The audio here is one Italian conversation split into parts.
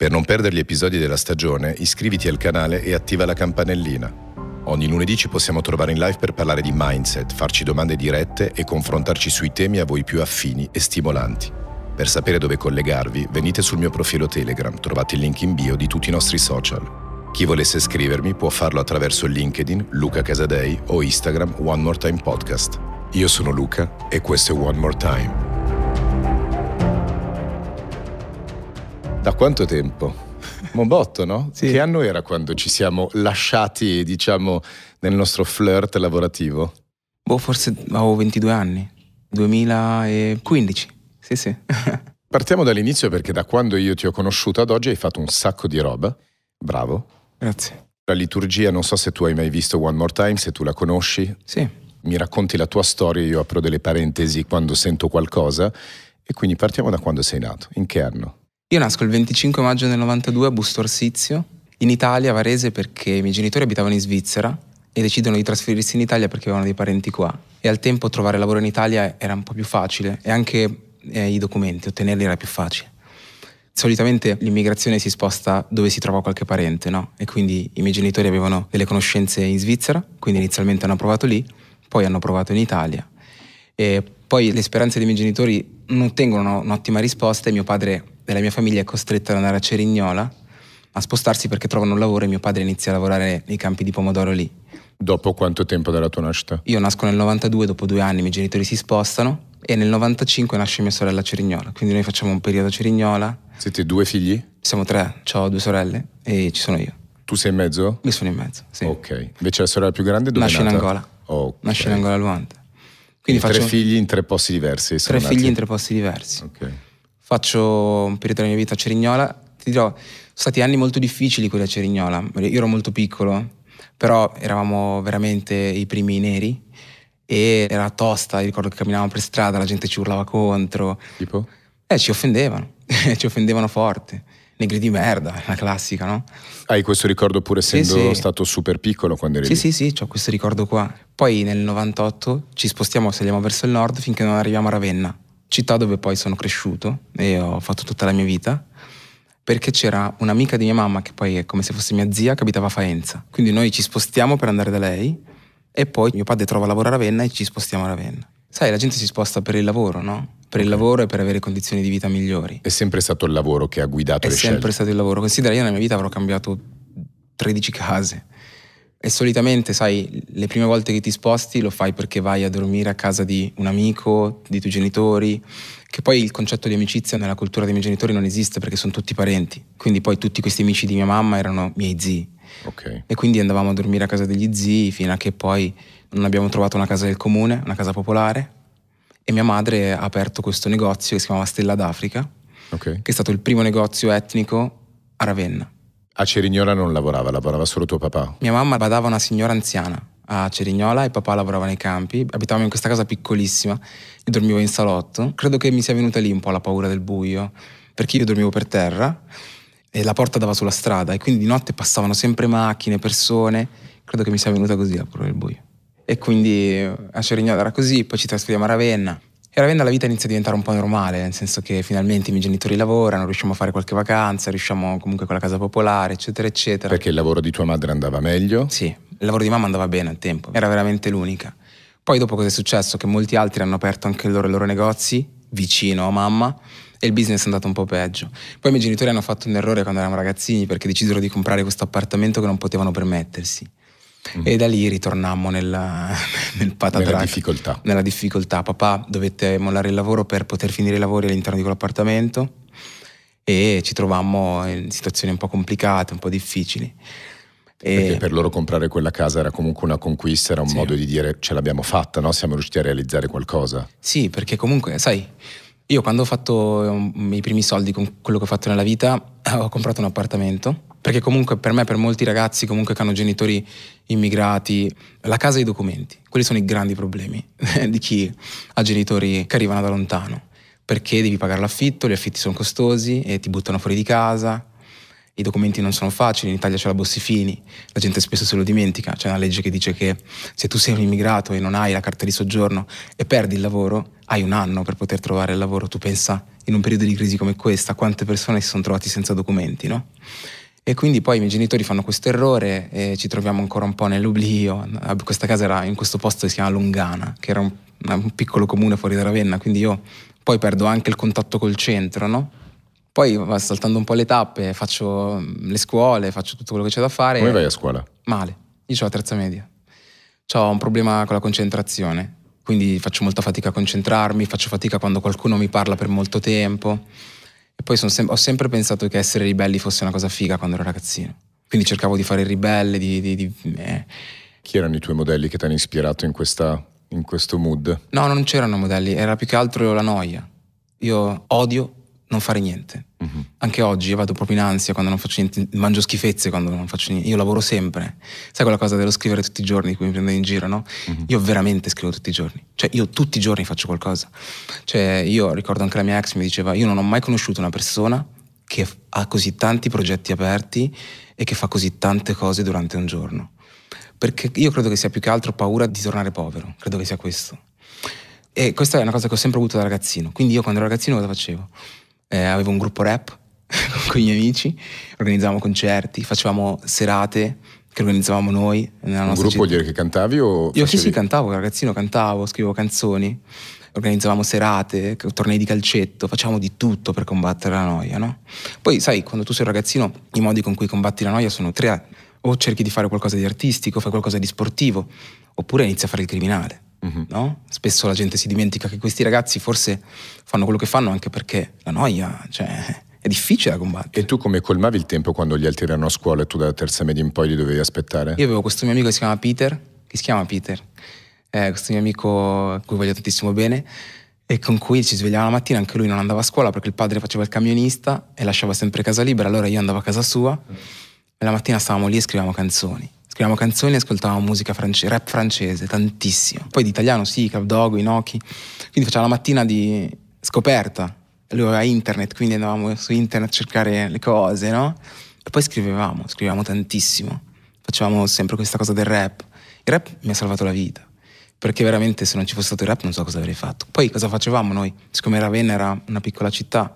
Per non perdere gli episodi della stagione, iscriviti al canale e attiva la campanellina. Ogni lunedì ci possiamo trovare in live per parlare di mindset, farci domande dirette e confrontarci sui temi a voi più affini e stimolanti. Per sapere dove collegarvi, venite sul mio profilo Telegram, trovate il link in bio di tutti i nostri social. Chi volesse iscrivermi può farlo attraverso LinkedIn, Luca Casadei o Instagram One More Time Podcast. Io sono Luca e questo è One More Time. Da quanto tempo? Un botto, no? Sì. Che anno era quando ci siamo lasciati, diciamo, nel nostro flirt lavorativo? Boh, forse avevo 22 anni, 2015, sì sì. Partiamo dall'inizio perché da quando io ti ho conosciuto ad oggi hai fatto un sacco di roba. Bravo. Grazie. La liturgia, non so se tu hai mai visto One More Time, se tu la conosci. Sì. Mi racconti la tua storia, io apro delle parentesi quando sento qualcosa. E quindi partiamo da quando sei nato. In che anno? Io nasco il 25 maggio del 92 a Busto Orsizio, in Italia, a Varese, perché i miei genitori abitavano in Svizzera e decidono di trasferirsi in Italia perché avevano dei parenti qua. E al tempo trovare lavoro in Italia era un po' più facile e anche eh, i documenti, ottenerli era più facile. Solitamente l'immigrazione si sposta dove si trova qualche parente, no? E quindi i miei genitori avevano delle conoscenze in Svizzera, quindi inizialmente hanno provato lì, poi hanno provato in Italia. E poi le speranze dei miei genitori non ottengono un'ottima risposta e mio padre la mia famiglia è costretta ad andare a Cerignola a spostarsi perché trovano un lavoro e mio padre inizia a lavorare nei campi di pomodoro lì. Dopo quanto tempo dalla tua nascita? Io nasco nel 92, dopo due anni i miei genitori si spostano e nel 95 nasce mia sorella Cerignola, quindi noi facciamo un periodo a Cerignola. Siete due figli? Siamo tre, ho due sorelle e ci sono io. Tu sei in mezzo? Io sono in mezzo, sì. Ok, invece la sorella più grande dove Nasce in Angola. Okay. Nasce in Angola a Luanda. Quindi, Quindi faccio... tre figli in tre posti diversi? Tre figli in tre posti diversi. Ok faccio un periodo della mia vita a Cerignola. Ti dirò, sono stati anni molto difficili quelli a Cerignola. Io ero molto piccolo, però eravamo veramente i primi neri e era tosta, Io ricordo che camminavamo per strada, la gente ci urlava contro. Tipo? Eh, ci offendevano, ci offendevano forte. Negri di merda, la classica, no? Hai questo ricordo pur essendo sì, sì. stato super piccolo quando eri Sì, lì. sì, sì, ho questo ricordo qua. Poi nel 98 ci spostiamo, saliamo verso il nord finché non arriviamo a Ravenna città dove poi sono cresciuto e ho fatto tutta la mia vita, perché c'era un'amica di mia mamma, che poi è come se fosse mia zia, che abitava a Faenza. Quindi noi ci spostiamo per andare da lei e poi mio padre trova lavoro a Ravenna e ci spostiamo a Ravenna. Sai, la gente si sposta per il lavoro, no? Per il lavoro e per avere condizioni di vita migliori. È sempre stato il lavoro che ha guidato è le scelte? È sempre stato il lavoro. Considera, io nella mia vita avrò cambiato 13 case. E solitamente, sai, le prime volte che ti sposti lo fai perché vai a dormire a casa di un amico, di tuoi genitori, che poi il concetto di amicizia nella cultura dei miei genitori non esiste perché sono tutti parenti. Quindi poi tutti questi amici di mia mamma erano miei zii. Okay. E quindi andavamo a dormire a casa degli zii fino a che poi non abbiamo trovato una casa del comune, una casa popolare. E mia madre ha aperto questo negozio che si chiamava Stella d'Africa, okay. che è stato il primo negozio etnico a Ravenna. A Cerignola non lavorava, lavorava solo tuo papà. Mia mamma badava una signora anziana a Cerignola e papà lavorava nei campi. Abitavamo in questa casa piccolissima e dormivo in salotto. Credo che mi sia venuta lì un po' la paura del buio, perché io dormivo per terra e la porta dava sulla strada e quindi di notte passavano sempre macchine, persone. Credo che mi sia venuta così la paura del buio. E quindi eh, a Cerignola era così, poi ci trasferiamo a Ravenna. E alla la vita inizia a diventare un po' normale, nel senso che finalmente i miei genitori lavorano, riusciamo a fare qualche vacanza, riusciamo comunque con la casa popolare, eccetera, eccetera. Perché il lavoro di tua madre andava meglio? Sì, il lavoro di mamma andava bene al tempo, era veramente l'unica. Poi dopo cosa è successo? Che molti altri hanno aperto anche loro, i loro negozi, vicino a mamma, e il business è andato un po' peggio. Poi i miei genitori hanno fatto un errore quando eravamo ragazzini perché decisero di comprare questo appartamento che non potevano permettersi. Mm. E da lì ritornammo nella, nel patatrack. Nella difficoltà. Nella difficoltà. Papà dovette mollare il lavoro per poter finire i lavori all'interno di quell'appartamento e ci trovammo in situazioni un po' complicate, un po' difficili. E... Perché per loro comprare quella casa era comunque una conquista, era un sì. modo di dire ce l'abbiamo fatta, no? siamo riusciti a realizzare qualcosa. Sì, perché comunque, sai, io quando ho fatto um, i miei primi soldi con quello che ho fatto nella vita, ho comprato un appartamento perché comunque per me, per molti ragazzi comunque che hanno genitori immigrati, la casa e i documenti, quelli sono i grandi problemi di chi ha genitori che arrivano da lontano, perché devi pagare l'affitto, gli affitti sono costosi e ti buttano fuori di casa, i documenti non sono facili, in Italia c'è la Bossifini, la gente spesso se lo dimentica, c'è una legge che dice che se tu sei un immigrato e non hai la carta di soggiorno e perdi il lavoro, hai un anno per poter trovare il lavoro, tu pensa in un periodo di crisi come questa quante persone si sono trovate senza documenti, no? E quindi poi i miei genitori fanno questo errore e ci troviamo ancora un po' nell'oblio. Questa casa era in questo posto che si chiama Longana, che era un, un piccolo comune fuori da Ravenna, quindi io poi perdo anche il contatto col centro, no? Poi saltando un po' le tappe, faccio le scuole, faccio tutto quello che c'è da fare. Come vai a scuola? Male. Io ho la terza media. Ho un problema con la concentrazione, quindi faccio molta fatica a concentrarmi, faccio fatica quando qualcuno mi parla per molto tempo. E poi sem- ho sempre pensato che essere ribelli fosse una cosa figa quando ero ragazzino. Quindi cercavo di fare il ribelle, di... di, di eh. Chi erano i tuoi modelli che ti hanno ispirato in, questa, in questo mood? No, non c'erano modelli, era più che altro la noia. Io odio non fare niente. Uh-huh. Anche oggi io vado proprio in ansia quando non faccio niente, mangio schifezze quando non faccio niente. Io lavoro sempre. Sai quella cosa dello scrivere tutti i giorni, cui mi prendo in giro, no? Uh-huh. Io veramente scrivo tutti i giorni. Cioè, io tutti i giorni faccio qualcosa. Cioè, io ricordo anche la mia ex mi diceva, io non ho mai conosciuto una persona che ha così tanti progetti aperti e che fa così tante cose durante un giorno. Perché io credo che sia più che altro paura di tornare povero. Credo che sia questo. E questa è una cosa che ho sempre avuto da ragazzino. Quindi io quando ero ragazzino cosa facevo? eh, avevo un gruppo rap con i miei amici, organizzavamo concerti, facevamo serate che organizzavamo noi. Nella un gruppo città. vuol dire che cantavi o? Io facevi... sì sì cantavo, ragazzino cantavo, scrivevo canzoni, organizzavamo serate, tornei di calcetto, facevamo di tutto per combattere la noia, no? Poi sai, quando tu sei ragazzino i modi con cui combatti la noia sono tre, o cerchi di fare qualcosa di artistico, fai qualcosa di sportivo, oppure inizi a fare il criminale mm-hmm. no? Spesso la gente si dimentica che questi ragazzi forse fanno quello che fanno anche perché la noia, cioè, è difficile da combattere. E tu come colmavi il tempo quando gli altri erano a scuola e tu dalla terza media in poi li dovevi aspettare? Io avevo questo mio amico che si chiama Peter, che si chiama Peter, eh, questo mio amico a cui voglio tantissimo bene, e con cui ci svegliava la mattina, anche lui non andava a scuola perché il padre faceva il camionista e lasciava sempre casa libera, allora io andavo a casa sua e la mattina stavamo lì e scrivevamo canzoni scriviamo canzoni e ascoltavamo musica france- rap francese, tantissimo. Poi di italiano sì, Capdogo, Inoki. Quindi facevamo la mattina di scoperta. Lui aveva internet, quindi andavamo su internet a cercare le cose, no? E poi scrivevamo, scrivevamo tantissimo. Facevamo sempre questa cosa del rap. Il rap mi ha salvato la vita perché veramente se non ci fosse stato il rap non so cosa avrei fatto. Poi cosa facevamo noi? Siccome Ravenna era una piccola città,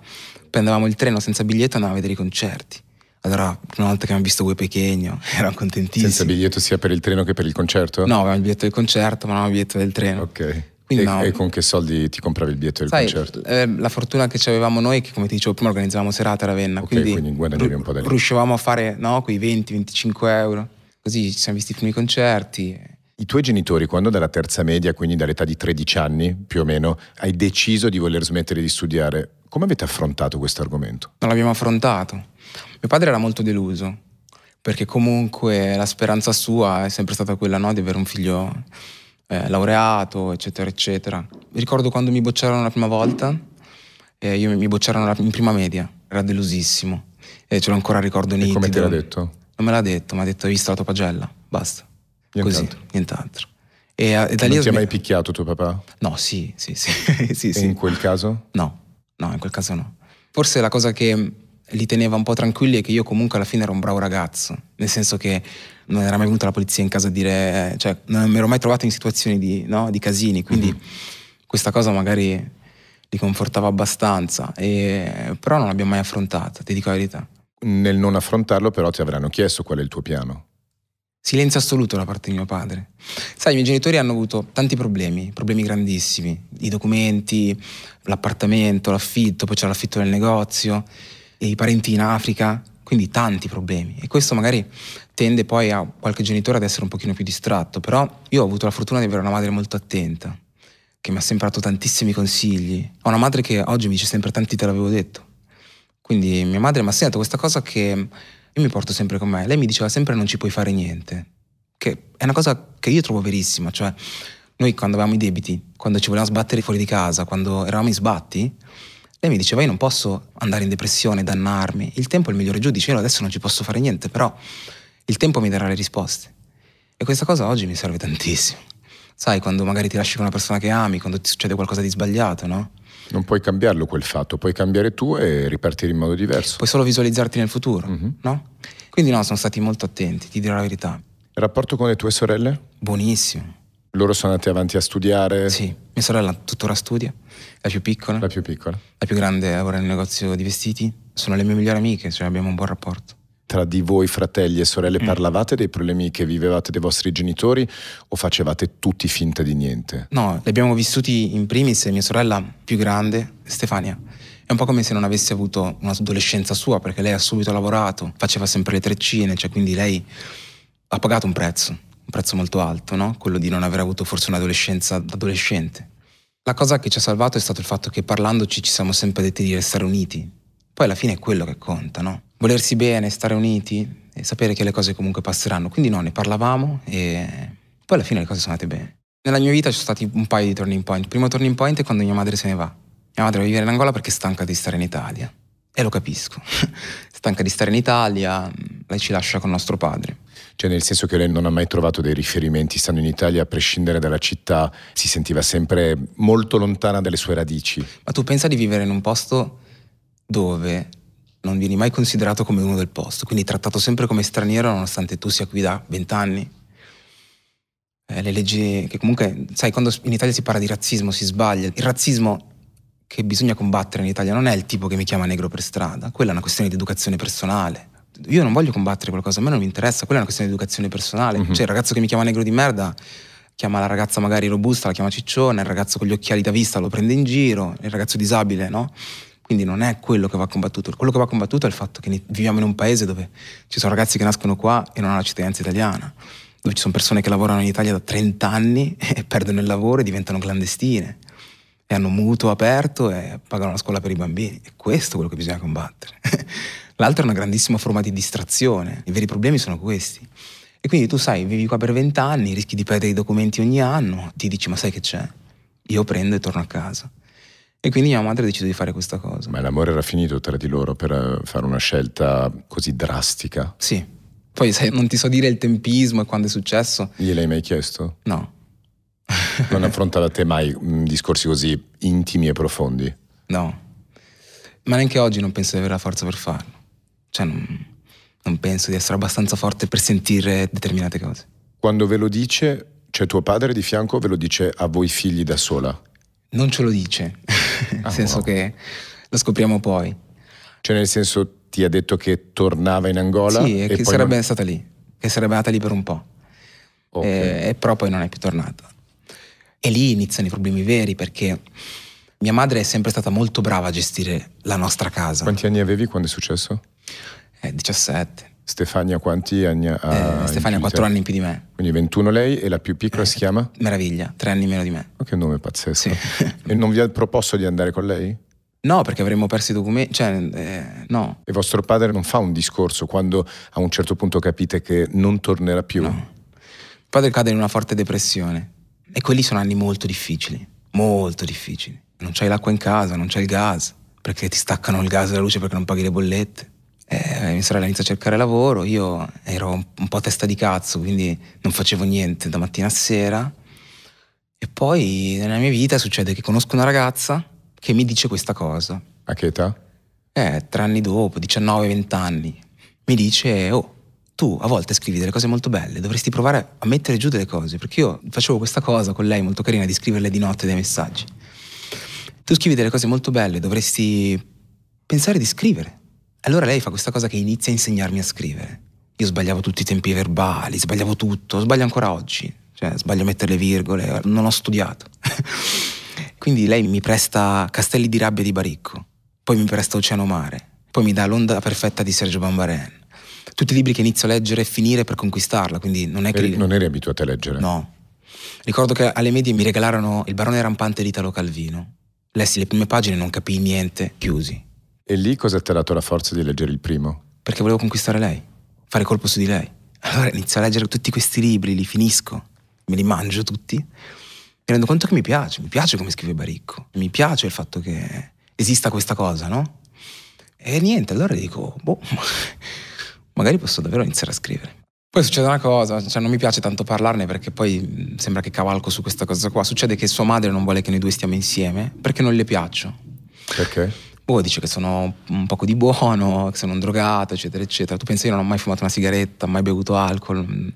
prendevamo il treno senza biglietto e andavamo a vedere i concerti. Allora, una volta che abbiamo visto Ue Pechegno, ero contentissimo. Senza biglietto sia per il treno che per il concerto? No, avevamo il biglietto del concerto, ma non avevamo il biglietto del treno. Ok. E, no. e, con che soldi ti compravi il biglietto del Sai, concerto? Eh, la fortuna che ci avevamo noi, che come ti dicevo prima, organizzavamo serata a Ravenna. Ok, quindi, quindi guadagnavi un po' da lì. Riuscivamo a fare no, quei 20-25 euro. Così ci siamo visti i primi concerti. I tuoi genitori, quando dalla terza media, quindi dall'età di 13 anni più o meno, hai deciso di voler smettere di studiare, come avete affrontato questo argomento? Non l'abbiamo affrontato. Mio padre era molto deluso, perché comunque la speranza sua è sempre stata quella no, di avere un figlio eh, laureato, eccetera, eccetera. Ricordo quando mi bocciarono la prima volta, eh, io mi bocciarono in prima media, era delusissimo, e ce l'ho ancora ricordo nitido. E come te l'ha detto? Non me l'ha detto, mi ha detto hai visto la tua pagella, basta. Nient'altro. Così, nient'altro. E, eh, e da non ti ha mai picchiato tuo papà? No, sì, sì, sì. sì, sì. in quel caso? No, no, in quel caso no. Forse la cosa che li teneva un po' tranquilli e che io comunque alla fine ero un bravo ragazzo, nel senso che non era mai venuta la polizia in casa a dire, cioè non mi ero mai trovato in situazioni di, no, di casini, quindi mm-hmm. questa cosa magari li confortava abbastanza, e, però non l'abbiamo mai affrontata, ti dico la verità. Nel non affrontarlo però ti avranno chiesto qual è il tuo piano. Silenzio assoluto da parte di mio padre. Sai, i miei genitori hanno avuto tanti problemi, problemi grandissimi, i documenti, l'appartamento, l'affitto, poi c'è l'affitto del negozio i parenti in Africa, quindi tanti problemi. E questo magari tende poi a qualche genitore ad essere un pochino più distratto, però io ho avuto la fortuna di avere una madre molto attenta, che mi ha sempre dato tantissimi consigli. Ho una madre che oggi mi dice sempre tanti te l'avevo detto. Quindi mia madre mi ha segnato questa cosa che io mi porto sempre con me. Lei mi diceva sempre non ci puoi fare niente, che è una cosa che io trovo verissima, cioè noi quando avevamo i debiti, quando ci volevamo sbattere fuori di casa, quando eravamo in sbatti, lei mi diceva io non posso andare in depressione, dannarmi, il tempo è il migliore giudice, io adesso non ci posso fare niente, però il tempo mi darà le risposte. E questa cosa oggi mi serve tantissimo. Sai, quando magari ti lasci con una persona che ami, quando ti succede qualcosa di sbagliato, no? Non puoi cambiarlo quel fatto, puoi cambiare tu e ripartire in modo diverso. Puoi solo visualizzarti nel futuro, mm-hmm. no? Quindi no, sono stati molto attenti, ti dirò la verità. Il rapporto con le tue sorelle? Buonissimo loro sono andati avanti a studiare? Sì, mia sorella tuttora studia, la più piccola. La più piccola. La più grande lavora nel negozio di vestiti. Sono le mie migliori amiche, cioè abbiamo un buon rapporto. Tra di voi fratelli e sorelle mm. parlavate dei problemi che vivevate dei vostri genitori o facevate tutti finta di niente? No, li abbiamo vissuti in primis mia sorella più grande, Stefania. È un po' come se non avesse avuto un'adolescenza sua, perché lei ha subito lavorato, faceva sempre le treccine, cioè quindi lei ha pagato un prezzo un prezzo molto alto, no? quello di non aver avuto forse un'adolescenza adolescente. La cosa che ci ha salvato è stato il fatto che parlandoci ci siamo sempre detti di restare uniti. Poi alla fine è quello che conta, no? Volersi bene, stare uniti e sapere che le cose comunque passeranno. Quindi no, ne parlavamo e poi alla fine le cose sono andate bene. Nella mia vita ci sono stati un paio di turning point. Il primo turning point è quando mia madre se ne va. Mia madre va a vivere in Angola perché è stanca di stare in Italia. E lo capisco. stanca di stare in Italia, lei ci lascia con nostro padre. Cioè nel senso che lei non ha mai trovato dei riferimenti, stando in Italia a prescindere dalla città, si sentiva sempre molto lontana dalle sue radici. Ma tu pensa di vivere in un posto dove non vieni mai considerato come uno del posto, quindi trattato sempre come straniero nonostante tu sia qui da vent'anni. Eh, le leggi che comunque, sai, quando in Italia si parla di razzismo si sbaglia. Il razzismo che bisogna combattere in Italia non è il tipo che mi chiama negro per strada, quella è una questione di educazione personale io non voglio combattere qualcosa, a me non mi interessa, quella è una questione di educazione personale. Mm-hmm. Cioè, il ragazzo che mi chiama negro di merda chiama la ragazza magari robusta, la chiama ciccione, il ragazzo con gli occhiali da vista lo prende in giro, il ragazzo disabile, no? Quindi non è quello che va combattuto, quello che va combattuto è il fatto che viviamo in un paese dove ci sono ragazzi che nascono qua e non hanno la cittadinanza italiana, dove ci sono persone che lavorano in Italia da 30 anni e perdono il lavoro e diventano clandestine e hanno mutuo aperto e pagano la scuola per i bambini. E questo è quello che bisogna combattere. L'altro è una grandissima forma di distrazione. I veri problemi sono questi. E quindi tu sai, vivi qua per vent'anni, rischi di perdere i documenti ogni anno, ti dici ma sai che c'è? Io prendo e torno a casa. E quindi mia madre ha deciso di fare questa cosa. Ma l'amore era finito tra di loro per eh, fare una scelta così drastica? Sì. Poi sai, non ti so dire il tempismo e quando è successo. Gliel'hai mai chiesto? No. non affronta da te mai mm, discorsi così intimi e profondi? No. Ma neanche oggi non penso di avere la forza per farlo. Cioè non, non penso di essere abbastanza forte per sentire determinate cose. Quando ve lo dice, cioè tuo padre di fianco ve lo dice a voi figli da sola? Non ce lo dice, nel ah, senso wow. che lo scopriamo poi. Cioè nel senso ti ha detto che tornava in Angola? Sì, e, che sarebbe non... stata lì, che sarebbe andata lì per un po'. Okay. E, e però poi non è più tornata. E lì iniziano i problemi veri perché mia madre è sempre stata molto brava a gestire la nostra casa. Quanti anni avevi quando è successo? Eh, 17. Stefania quanti anni ha? Eh, Stefania ha 4 anni in più di me. Quindi 21 lei e la più piccola eh, si chiama? Meraviglia, 3 anni meno di me. Oh, che nome pazzesco. Sì. e non vi ha proposto di andare con lei? No, perché avremmo perso i documenti, cioè, eh, no. E vostro padre non fa un discorso quando a un certo punto capite che non tornerà più? No. Il padre cade in una forte depressione e quelli sono anni molto difficili, molto difficili. Non c'hai l'acqua in casa, non c'è il gas, perché ti staccano il gas e la luce perché non paghi le bollette eh, mia sorella inizia a cercare lavoro, io ero un po' testa di cazzo, quindi non facevo niente da mattina a sera. E poi nella mia vita succede che conosco una ragazza che mi dice questa cosa. A che età? Eh, tre anni dopo, 19-20 anni. Mi dice, oh, tu a volte scrivi delle cose molto belle, dovresti provare a mettere giù delle cose, perché io facevo questa cosa con lei molto carina di scriverle di notte dei messaggi. Tu scrivi delle cose molto belle, dovresti pensare di scrivere, allora lei fa questa cosa che inizia a insegnarmi a scrivere. Io sbagliavo tutti i tempi verbali, sbagliavo tutto, sbaglio ancora oggi, cioè sbaglio a mettere le virgole, non ho studiato. Quindi lei mi presta Castelli di rabbia di Baricco, poi mi presta Oceano Mare, poi mi dà L'onda perfetta di Sergio Bambaren. Tutti i libri che inizio a leggere e finire per conquistarla, quindi non è che... non eri abituato a leggere? No. Ricordo che alle medie mi regalarono Il barone rampante di Italo Calvino. Lessi le prime pagine, non capii niente, chiusi. E lì cosa ti ha dato la forza di leggere il primo? Perché volevo conquistare lei, fare colpo su di lei. Allora inizio a leggere tutti questi libri, li finisco, me li mangio tutti. Mi rendo conto che mi piace, mi piace come scrive Baricco, mi piace il fatto che esista questa cosa, no? E niente, allora dico, boh, magari posso davvero iniziare a scrivere. Poi succede una cosa, cioè non mi piace tanto parlarne perché poi mm, sembra che cavalco su questa cosa qua. Succede che sua madre non vuole che noi due stiamo insieme perché non le piaccio. Perché? boh, dice che sono un poco di buono, che sono un drogato, eccetera, eccetera. Tu pensi io non ho mai fumato una sigaretta, mai bevuto alcol, mm,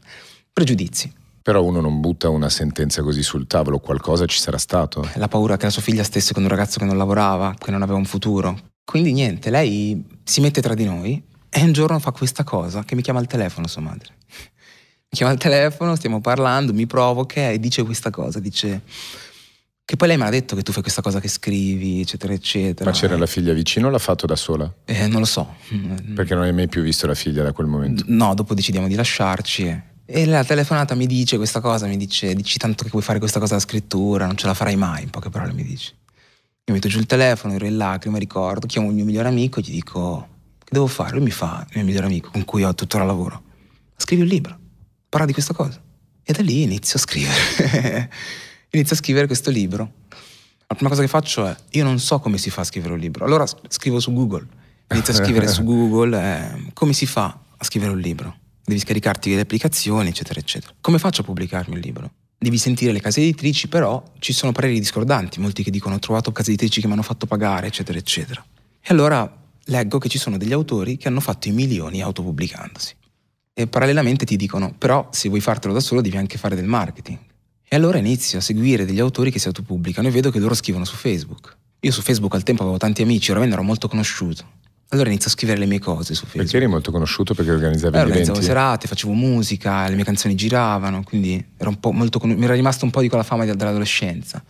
pregiudizi. Però uno non butta una sentenza così sul tavolo, qualcosa ci sarà stato. La paura che la sua figlia stesse con un ragazzo che non lavorava, che non aveva un futuro. Quindi niente, lei si mette tra di noi e un giorno fa questa cosa che mi chiama al telefono sua madre. Mi chiama al telefono, stiamo parlando, mi provoca e dice questa cosa, dice che poi lei mi ha detto che tu fai questa cosa che scrivi, eccetera, eccetera. Ma c'era la figlia vicino o l'ha fatto da sola? Eh, non lo so. Perché non hai mai più visto la figlia da quel momento? No, dopo decidiamo di lasciarci. E la telefonata mi dice questa cosa, mi dice, dici tanto che vuoi fare questa cosa da scrittura, non ce la farai mai, in poche parole mi dici. Io metto giù il telefono, ero in lacrime, ricordo, chiamo il mio migliore amico e gli dico, che devo fare? Lui mi fa, il mio migliore amico, con cui ho tuttora lavoro, scrivi un libro, parla di questa cosa. E da lì inizio a scrivere. inizio a scrivere questo libro. La prima cosa che faccio è, io non so come si fa a scrivere un libro, allora scrivo su Google, inizio a scrivere su Google eh, come si fa a scrivere un libro. Devi scaricarti le applicazioni, eccetera, eccetera. Come faccio a pubblicarmi un libro? Devi sentire le case editrici, però ci sono pareri discordanti, molti che dicono ho trovato case editrici che mi hanno fatto pagare, eccetera, eccetera. E allora leggo che ci sono degli autori che hanno fatto i milioni autopubblicandosi. E parallelamente ti dicono, però se vuoi fartelo da solo devi anche fare del marketing, e allora inizio a seguire degli autori che si autopubblicano e vedo che loro scrivono su Facebook. Io su Facebook al tempo avevo tanti amici, oramai ero molto conosciuto. Allora inizio a scrivere le mie cose su Facebook. Perché eri molto conosciuto? Perché organizzavi eh, organizzavo eventi? serate, facevo musica, le mie canzoni giravano, quindi molto, mi era rimasto un po' di quella fama dell'adolescenza.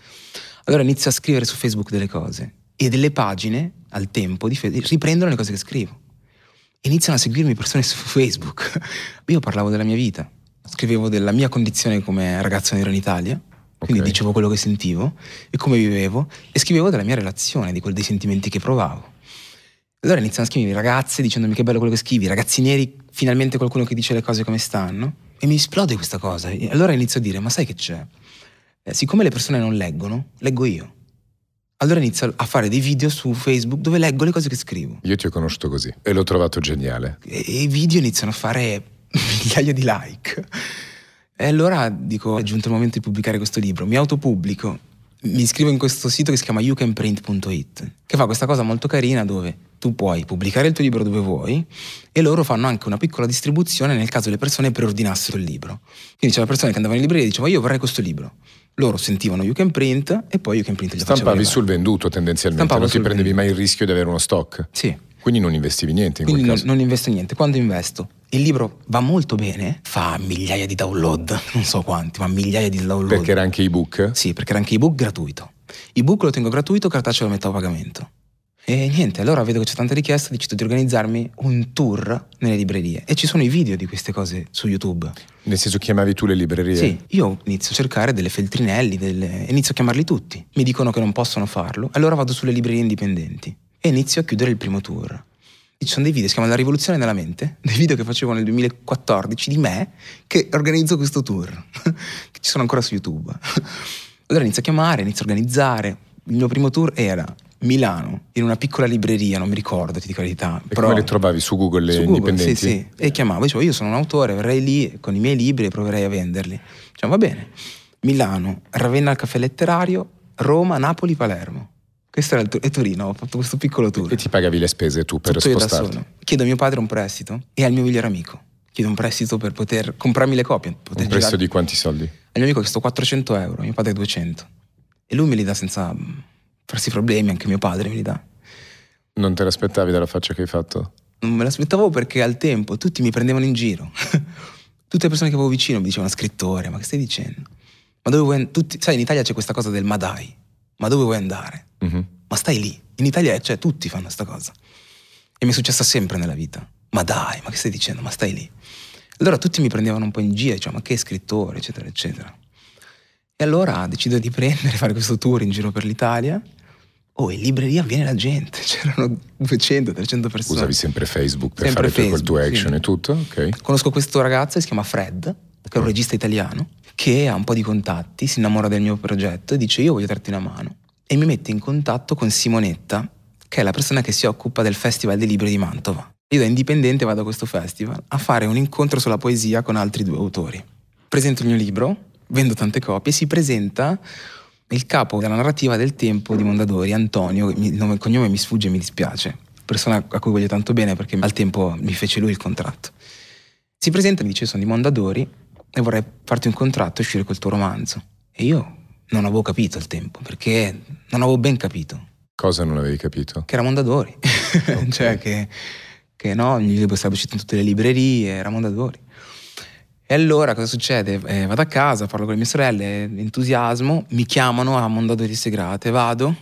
Allora inizio a scrivere su Facebook delle cose e delle pagine al tempo di Facebook riprendono le cose che scrivo. Iniziano a seguirmi persone su Facebook. Io parlavo della mia vita, scrivevo della mia condizione come ragazzo nero in Italia, quindi okay. dicevo quello che sentivo e come vivevo e scrivevo della mia relazione, di quel, dei sentimenti che provavo. Allora iniziano a scrivermi ragazze dicendomi che bello quello che scrivi, ragazzi neri, finalmente qualcuno che dice le cose come stanno e mi esplode questa cosa. E allora inizio a dire, ma sai che c'è? Eh, siccome le persone non leggono, leggo io. Allora inizio a fare dei video su Facebook dove leggo le cose che scrivo. Io ti ho conosciuto così e l'ho trovato geniale. E i video iniziano a fare migliaia di like. E allora dico, è giunto il momento di pubblicare questo libro, mi autopubblico, mi iscrivo in questo sito che si chiama youcanprint.it, che fa questa cosa molto carina dove tu puoi pubblicare il tuo libro dove vuoi e loro fanno anche una piccola distribuzione nel caso le persone preordinassero il libro. Quindi c'era persone che andavano in libreria e dicevano io vorrei questo libro. Loro sentivano You Can Print e poi You Can Print gli Stampavi sul venduto tendenzialmente, Stampavo non ti prendevi venduto. mai il rischio di avere uno stock. Sì. Quindi non investivi niente in Quindi non, non investo niente. Quando investo? Il libro va molto bene, fa migliaia di download, non so quanti, ma migliaia di download. Perché era anche ebook? Sì, perché era anche ebook gratuito. Ebook lo tengo gratuito, cartaceo lo metto a pagamento. E niente, allora vedo che c'è tanta richiesta, decido di organizzarmi un tour nelle librerie. E ci sono i video di queste cose su YouTube. Nel senso chiamavi tu le librerie? Sì, io inizio a cercare delle feltrinelli, delle... inizio a chiamarli tutti. Mi dicono che non possono farlo, allora vado sulle librerie indipendenti e inizio a chiudere il primo tour. E ci sono dei video, si chiama La rivoluzione nella mente, dei video che facevo nel 2014 di me che organizzo questo tour, che ci sono ancora su YouTube. Allora inizio a chiamare, inizio a organizzare. Il mio primo tour era Milano, in una piccola libreria, non mi ricordo, ti dico la verità. E però... come trovavi su Google le su eh, Google, indipendenti? Sì, sì. E chiamavo, dicevo io sono un autore, verrei lì con i miei libri e proverei a venderli. Diciamo va bene. Milano, Ravenna al caffè letterario, Roma, Napoli, Palermo. Questo era il tour. E Torino, ho fatto questo piccolo tour. E ti pagavi le spese tu per Tutto spostarti? Chiedo a mio padre un prestito e al mio migliore amico. Chiedo un prestito per poter comprarmi le copie. un prestito di quanti soldi? Al mio amico che sto 400 euro, mio padre 200. E lui me li dà senza mm, farsi problemi, anche mio padre me li dà. Non te l'aspettavi dalla faccia che hai fatto? Non me l'aspettavo perché al tempo tutti mi prendevano in giro. Tutte le persone che avevo vicino mi dicevano scrittore, ma che stai dicendo? Ma dove vuoi... Tutti... Sai, in Italia c'è questa cosa del Madai ma dove vuoi andare? Mm-hmm. Ma stai lì. In Italia cioè, tutti fanno questa cosa. E mi è successa sempre nella vita. Ma dai, ma che stai dicendo? Ma stai lì. Allora tutti mi prendevano un po' in giro, dicevano ma che scrittore, eccetera, eccetera. E allora decido di prendere, fare questo tour in giro per l'Italia. Oh, in libreria viene la gente, c'erano 200, 300 persone. Usavi sempre Facebook per sempre fare Facebook, il tuo action sì. e tutto? Okay. Conosco questo ragazzo, si chiama Fred, che è un mm. regista italiano che ha un po' di contatti, si innamora del mio progetto e dice io voglio darti una mano. E mi mette in contatto con Simonetta, che è la persona che si occupa del Festival dei Libri di Mantova. Io da indipendente vado a questo festival a fare un incontro sulla poesia con altri due autori. Presento il mio libro, vendo tante copie, si presenta il capo della narrativa del tempo di Mondadori, Antonio, il nome e il cognome mi sfugge e mi dispiace, persona a cui voglio tanto bene perché al tempo mi fece lui il contratto. Si presenta e mi dice sono di Mondadori, e vorrei farti un contratto e uscire col tuo romanzo. E io non avevo capito al tempo, perché non avevo ben capito. Cosa non avevi capito? Che era Mondadori. Okay. cioè che, che, no, il libro sarebbe uscito in tutte le librerie, era Mondadori. E allora cosa succede? Eh, vado a casa, parlo con le mie sorelle, entusiasmo, mi chiamano a Mondadori Segrate, vado,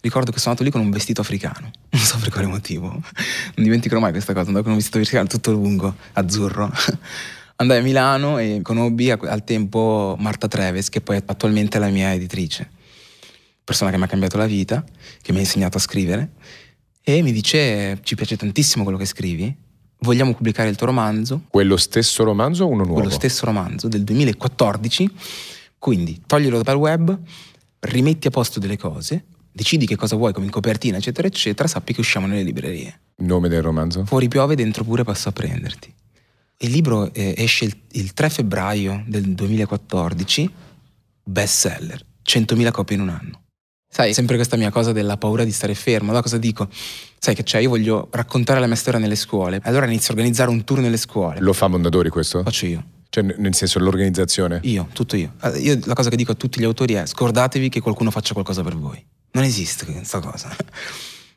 ricordo che sono andato lì con un vestito africano, non so per quale motivo, non dimenticherò mai questa cosa, andavo con un vestito africano tutto lungo, azzurro andai a Milano e conobbi al tempo Marta Treves, che poi attualmente è la mia editrice, persona che mi ha cambiato la vita, che mi ha insegnato a scrivere, e mi dice ci piace tantissimo quello che scrivi, vogliamo pubblicare il tuo romanzo. Quello stesso romanzo o uno nuovo? Quello stesso romanzo del 2014, quindi toglielo dal web, rimetti a posto delle cose, decidi che cosa vuoi come in copertina, eccetera, eccetera, sappi che usciamo nelle librerie. Nome del romanzo? Fuori piove, dentro pure passo a prenderti. Il libro eh, esce il, il 3 febbraio del 2014, best seller, 100.000 copie in un anno. Sai, sempre questa mia cosa della paura di stare fermo, da cosa dico? Sai che c'è, io voglio raccontare la mia storia nelle scuole, allora inizio a organizzare un tour nelle scuole. Lo fa Mondadori questo? Faccio io. Cioè, nel senso, l'organizzazione? Io, tutto io. Ah, io. La cosa che dico a tutti gli autori è scordatevi che qualcuno faccia qualcosa per voi. Non esiste questa cosa.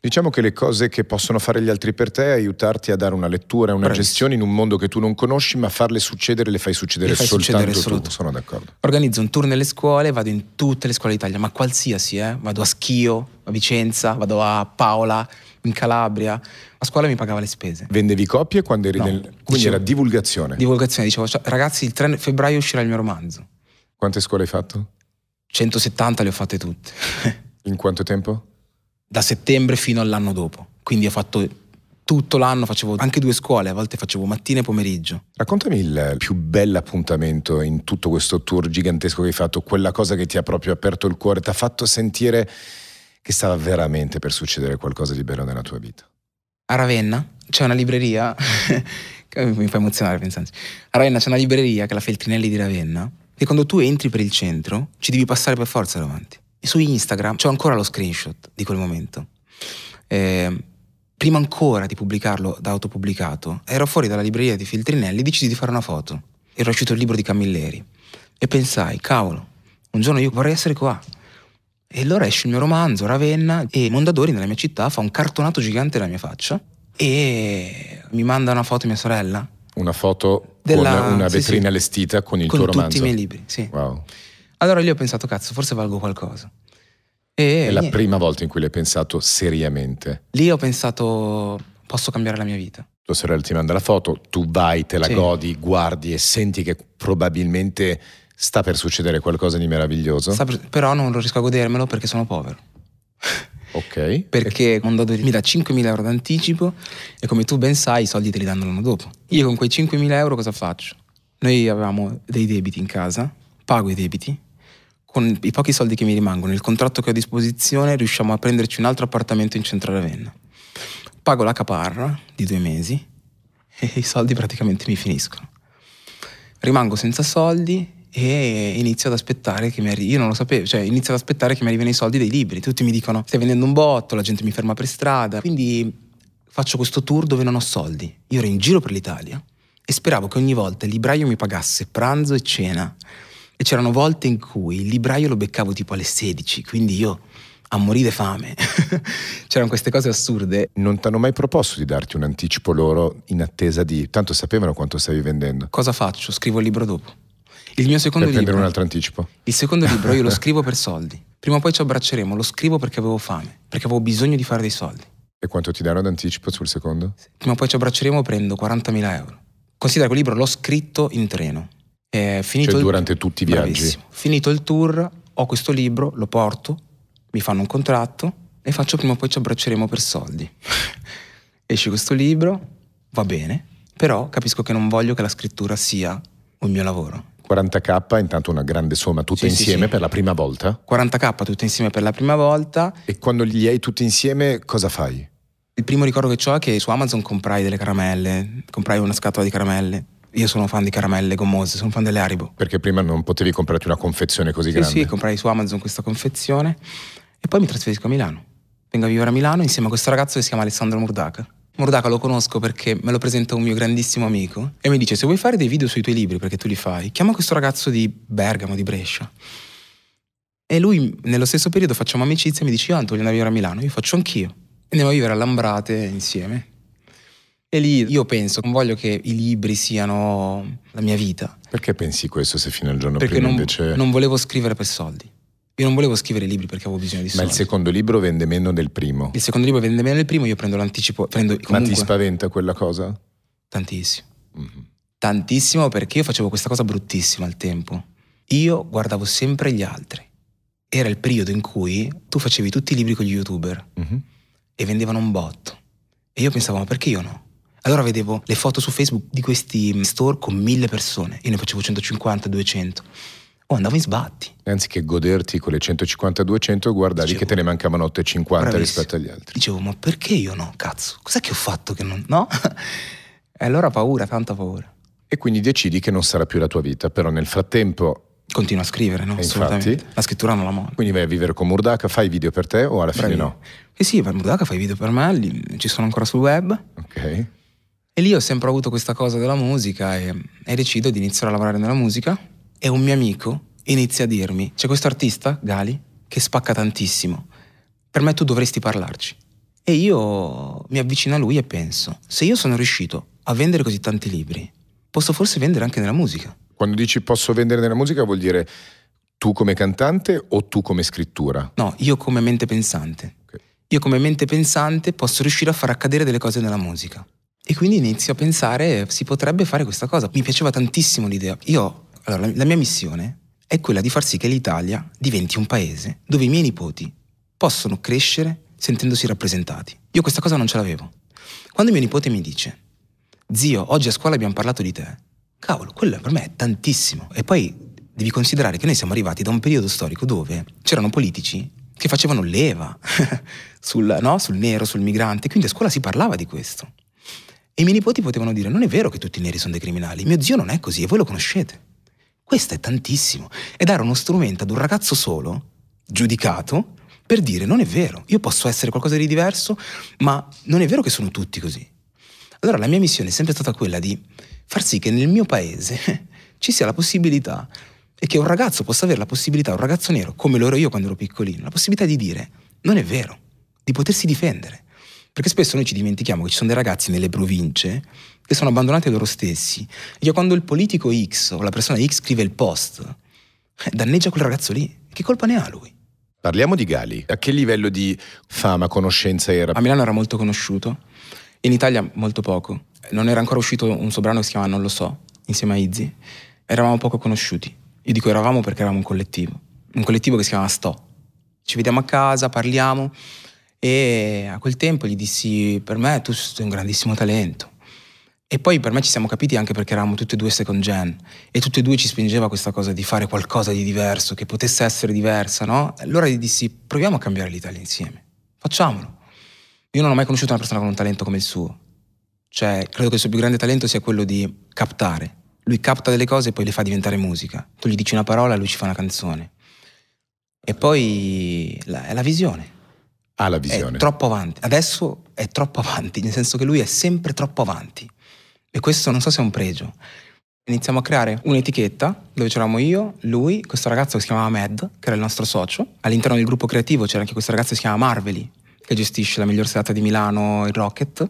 Diciamo che le cose che possono fare gli altri per te è aiutarti a dare una lettura, una Bravissimo. gestione in un mondo che tu non conosci, ma farle succedere le fai succedere le fai soltanto succedere solo tu. Sono d'accordo. Organizzo un tour nelle scuole, vado in tutte le scuole d'Italia, ma qualsiasi, eh? vado a Schio, a Vicenza, vado a Paola, in Calabria. A scuola mi pagava le spese. Vendevi copie quando eri no, nel... Quindi dicevo, era divulgazione. Divulgazione, dicevo, cioè, ragazzi, il 3 febbraio uscirà il mio romanzo. Quante scuole hai fatto? 170 le ho fatte tutte. in quanto tempo? da settembre fino all'anno dopo. Quindi ho fatto tutto l'anno, facevo anche due scuole, a volte facevo mattina e pomeriggio. Raccontami il più bel appuntamento in tutto questo tour gigantesco che hai fatto, quella cosa che ti ha proprio aperto il cuore, ti ha fatto sentire che stava veramente per succedere qualcosa di bello nella tua vita. A Ravenna c'è una libreria, mi fa emozionare pensandoci, a Ravenna c'è una libreria che è la Feltrinelli di Ravenna, che quando tu entri per il centro ci devi passare per forza davanti. E su Instagram c'ho ancora lo screenshot di quel momento. Eh, prima ancora di pubblicarlo da autopubblicato, ero fuori dalla libreria di Filtrinelli e decisi di fare una foto. Ero uscito il libro di Camilleri e pensai, cavolo, un giorno io vorrei essere qua. E allora esce il mio romanzo, Ravenna, e Mondadori nella mia città fa un cartonato gigante della mia faccia e mi manda una foto mia sorella. Una foto della, con una vetrina sì, sì, allestita con il con tuo romanzo. Con tutti i miei libri, sì. Wow. Allora lì ho pensato, cazzo, forse valgo qualcosa. E, è la prima volta in cui l'hai pensato seriamente. Lì ho pensato, posso cambiare la mia vita. Tua sorella ti manda la foto, tu vai, te la sì. godi, guardi e senti che probabilmente sta per succedere qualcosa di meraviglioso. Per, però non riesco a godermelo perché sono povero. Ok. perché Mondadori mi dà 5.000 euro d'anticipo e come tu ben sai i soldi te li danno l'anno dopo. Io con quei 5.000 euro cosa faccio? Noi avevamo dei debiti in casa, pago i debiti, con i pochi soldi che mi rimangono, il contratto che ho a disposizione, riusciamo a prenderci un altro appartamento in centro Ravenna. Pago la caparra di due mesi e i soldi praticamente mi finiscono. Rimango senza soldi e inizio ad aspettare che mi arrivi, io non lo sapevo, cioè inizio ad aspettare che mi arrivino i soldi dei libri, tutti mi dicono stai vendendo un botto, la gente mi ferma per strada, quindi faccio questo tour dove non ho soldi, io ero in giro per l'Italia e speravo che ogni volta il libraio mi pagasse pranzo e cena e c'erano volte in cui il libraio lo beccavo tipo alle 16, quindi io a morire fame. C'erano queste cose assurde. Non ti hanno mai proposto di darti un anticipo loro in attesa di... Tanto sapevano quanto stavi vendendo. Cosa faccio? Scrivo il libro dopo. Il mio secondo per libro... prendere un altro anticipo. Il secondo libro io lo scrivo per soldi. Prima o poi ci abbracceremo, lo scrivo perché avevo fame, perché avevo bisogno di fare dei soldi. E quanto ti daranno d'anticipo sul secondo? Prima o poi ci abbracceremo prendo 40.000 euro. Considera che quel libro l'ho scritto in treno. Eh, finito cioè, il... tutti i viaggi. Bravissimo. Finito il tour, ho questo libro, lo porto, mi fanno un contratto e faccio prima o poi ci abbracceremo per soldi. Esce questo libro, va bene, però capisco che non voglio che la scrittura sia un mio lavoro. 40k intanto una grande somma tutte sì, insieme sì, sì. per la prima volta 40k tutte insieme per la prima volta e quando li hai tutti insieme cosa fai? il primo ricordo che ho è che su Amazon comprai delle caramelle comprai una scatola di caramelle io sono fan di caramelle gommose, sono fan delle Haribo. Perché prima non potevi comprarti una confezione così sì, grande? Sì, comprai su Amazon questa confezione e poi mi trasferisco a Milano. Vengo a vivere a Milano insieme a questo ragazzo che si chiama Alessandro Murdaca. Murdaca lo conosco perché me lo presenta un mio grandissimo amico e mi dice se vuoi fare dei video sui tuoi libri perché tu li fai, chiama questo ragazzo di Bergamo, di Brescia. E lui nello stesso periodo facciamo amicizia e mi dice io Antonio, voglio andare a vivere a Milano, io faccio anch'io. E andiamo a vivere a Lambrate insieme, e lì io penso, non voglio che i libri siano la mia vita. Perché pensi questo se fino al giorno Perché prima non, invece... non volevo scrivere per soldi. Io non volevo scrivere libri perché avevo bisogno di soldi. Ma il secondo libro vende meno del primo. Il secondo libro vende meno del primo, io prendo l'anticipo. Prendo, comunque, Ma ti spaventa quella cosa? Tantissimo. Mm-hmm. Tantissimo perché io facevo questa cosa bruttissima al tempo. Io guardavo sempre gli altri. Era il periodo in cui tu facevi tutti i libri con gli youtuber mm-hmm. e vendevano un botto. E io pensavo, ma perché io no? Allora vedevo le foto su Facebook di questi store con mille persone, io ne facevo 150, 200. Oh, andavo in sbatti. Anziché goderti con le 150-200, guardavi Dicevo, che te ne mancavano 8 e 850 rispetto agli altri. Dicevo, ma perché io no? Cazzo, cos'è che ho fatto che non. No? e allora paura, tanta paura. E quindi decidi che non sarà più la tua vita, però nel frattempo Continua a scrivere, no? Infatti, la scrittura non la molla. Quindi vai a vivere con Murdoch, fai video per te o alla fine Bravi. no? Eh sì, per Murdoch fai video per me, li, ci sono ancora sul web. Ok. E lì ho sempre avuto questa cosa della musica e, e decido di iniziare a lavorare nella musica e un mio amico inizia a dirmi, c'è questo artista, Gali, che spacca tantissimo, per me tu dovresti parlarci. E io mi avvicino a lui e penso, se io sono riuscito a vendere così tanti libri, posso forse vendere anche nella musica. Quando dici posso vendere nella musica vuol dire tu come cantante o tu come scrittura? No, io come mente pensante. Okay. Io come mente pensante posso riuscire a far accadere delle cose nella musica. E quindi inizio a pensare, si potrebbe fare questa cosa. Mi piaceva tantissimo l'idea. Io, allora, la mia missione è quella di far sì che l'Italia diventi un paese dove i miei nipoti possono crescere sentendosi rappresentati. Io questa cosa non ce l'avevo. Quando mio nipote mi dice, zio, oggi a scuola abbiamo parlato di te, cavolo, quello per me è tantissimo. E poi devi considerare che noi siamo arrivati da un periodo storico dove c'erano politici che facevano leva sul, no? sul nero, sul migrante, quindi a scuola si parlava di questo. E i miei nipoti potevano dire, non è vero che tutti i neri sono dei criminali, mio zio non è così e voi lo conoscete. Questo è tantissimo. E dare uno strumento ad un ragazzo solo, giudicato, per dire non è vero, io posso essere qualcosa di diverso, ma non è vero che sono tutti così. Allora la mia missione è sempre stata quella di far sì che nel mio paese ci sia la possibilità e che un ragazzo possa avere la possibilità, un ragazzo nero, come lo ero io quando ero piccolino, la possibilità di dire non è vero, di potersi difendere. Perché spesso noi ci dimentichiamo che ci sono dei ragazzi nelle province che sono abbandonati a loro stessi. E che quando il politico X o la persona X scrive il post, eh, danneggia quel ragazzo lì. Che colpa ne ha lui? Parliamo di Gali. A che livello di fama, conoscenza era? A Milano era molto conosciuto, in Italia molto poco. Non era ancora uscito un soprano che si chiama Non lo so, insieme a Izzy. Eravamo poco conosciuti. Io dico eravamo perché eravamo un collettivo. Un collettivo che si chiama Sto. Ci vediamo a casa, parliamo e a quel tempo gli dissi, per me tu sei un grandissimo talento. E poi per me ci siamo capiti anche perché eravamo tutti e due second gen e tutti e due ci spingeva questa cosa di fare qualcosa di diverso, che potesse essere diversa, no? Allora gli dissi, proviamo a cambiare l'Italia insieme, facciamolo. Io non ho mai conosciuto una persona con un talento come il suo. Cioè, credo che il suo più grande talento sia quello di captare. Lui capta delle cose e poi le fa diventare musica. Tu gli dici una parola e lui ci fa una canzone. E poi la, è la visione ha la visione. È troppo avanti. Adesso è troppo avanti, nel senso che lui è sempre troppo avanti. E questo non so se è un pregio. Iniziamo a creare un'etichetta dove c'eravamo io, lui, questo ragazzo che si chiamava Mad, che era il nostro socio. All'interno del gruppo creativo c'era anche questo ragazzo che si chiama Marveli, che gestisce la miglior serata di Milano, il Rocket.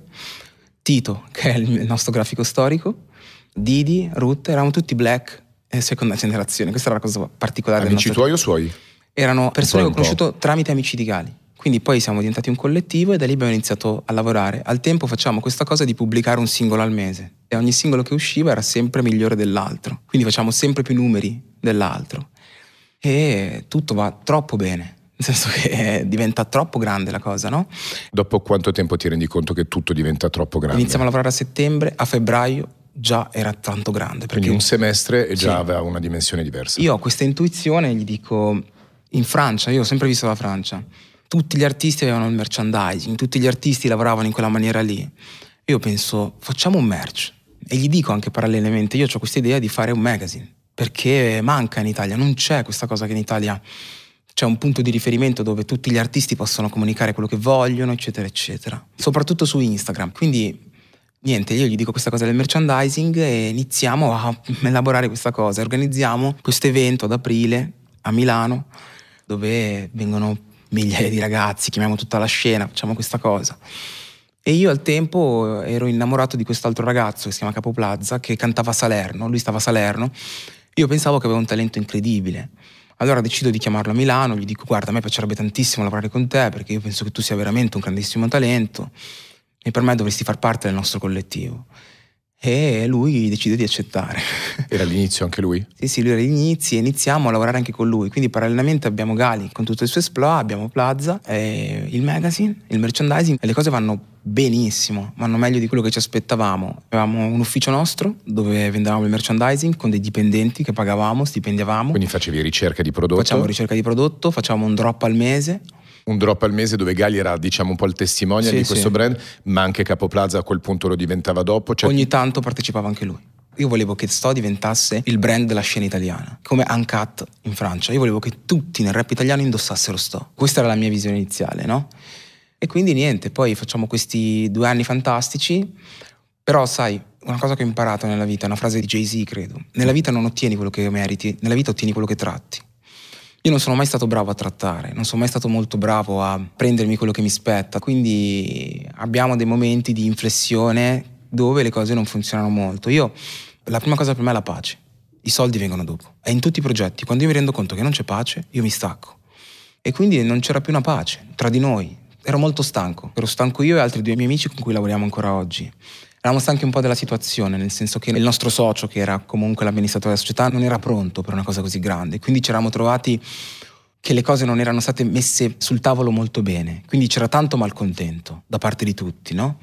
Tito, che è il nostro grafico storico. Didi, Ruth, eravamo tutti black e eh, seconda generazione. Questa era la cosa particolare. Amici nostro... tuoi o suoi? Erano persone che ho conosciuto tramite amici di Gali. Quindi poi siamo diventati un collettivo e da lì abbiamo iniziato a lavorare. Al tempo facciamo questa cosa di pubblicare un singolo al mese e ogni singolo che usciva era sempre migliore dell'altro. Quindi facciamo sempre più numeri dell'altro. E tutto va troppo bene. Nel senso che diventa troppo grande la cosa, no? Dopo quanto tempo ti rendi conto che tutto diventa troppo grande? Iniziamo a lavorare a settembre, a febbraio già era tanto grande. Quindi un semestre e già sì. aveva una dimensione diversa. Io ho questa intuizione, gli dico, in Francia, io ho sempre visto la Francia, tutti gli artisti avevano il merchandising, tutti gli artisti lavoravano in quella maniera lì. Io penso, facciamo un merch. E gli dico anche parallelamente, io ho questa idea di fare un magazine, perché manca in Italia, non c'è questa cosa che in Italia c'è un punto di riferimento dove tutti gli artisti possono comunicare quello che vogliono, eccetera, eccetera. Soprattutto su Instagram. Quindi, niente, io gli dico questa cosa del merchandising e iniziamo a elaborare questa cosa. Organizziamo questo evento ad aprile a Milano dove vengono migliaia di ragazzi, chiamiamo tutta la scena, facciamo questa cosa. E io al tempo ero innamorato di quest'altro ragazzo che si chiama Capo Plaza, che cantava a Salerno, lui stava a Salerno, io pensavo che aveva un talento incredibile. Allora decido di chiamarlo a Milano, gli dico guarda a me piacerebbe tantissimo lavorare con te perché io penso che tu sia veramente un grandissimo talento e per me dovresti far parte del nostro collettivo e lui decide di accettare. Era all'inizio anche lui? sì, sì, lui era all'inizio e iniziamo a lavorare anche con lui. Quindi parallelamente abbiamo Gali con tutto il suo esploit, abbiamo Plaza, eh, il magazine, il merchandising e le cose vanno benissimo, vanno meglio di quello che ci aspettavamo. Avevamo un ufficio nostro dove vendevamo il merchandising con dei dipendenti che pagavamo, stipendiavamo. Quindi facevi ricerca di prodotto? Facciamo ricerca di prodotto, facciamo un drop al mese, un drop al mese dove Gali era diciamo un po' il testimone sì, di questo sì. brand, ma anche Capoplaza a quel punto lo diventava dopo. Cioè... Ogni tanto partecipava anche lui. Io volevo che Sto diventasse il brand della scena italiana, come Uncut in Francia. Io volevo che tutti nel rap italiano indossassero Sto. Questa era la mia visione iniziale, no? E quindi niente, poi facciamo questi due anni fantastici, però sai, una cosa che ho imparato nella vita, è una frase di Jay-Z credo, nella vita non ottieni quello che meriti, nella vita ottieni quello che tratti. Io non sono mai stato bravo a trattare, non sono mai stato molto bravo a prendermi quello che mi spetta, quindi abbiamo dei momenti di inflessione dove le cose non funzionano molto. Io, la prima cosa per me è la pace, i soldi vengono dopo. È in tutti i progetti, quando io mi rendo conto che non c'è pace, io mi stacco. E quindi non c'era più una pace tra di noi, ero molto stanco, ero stanco io e altri due miei amici con cui lavoriamo ancora oggi. Eravamo stanchi un po' della situazione, nel senso che il nostro socio, che era comunque l'amministratore della società, non era pronto per una cosa così grande. Quindi ci eravamo trovati che le cose non erano state messe sul tavolo molto bene. Quindi c'era tanto malcontento da parte di tutti, no?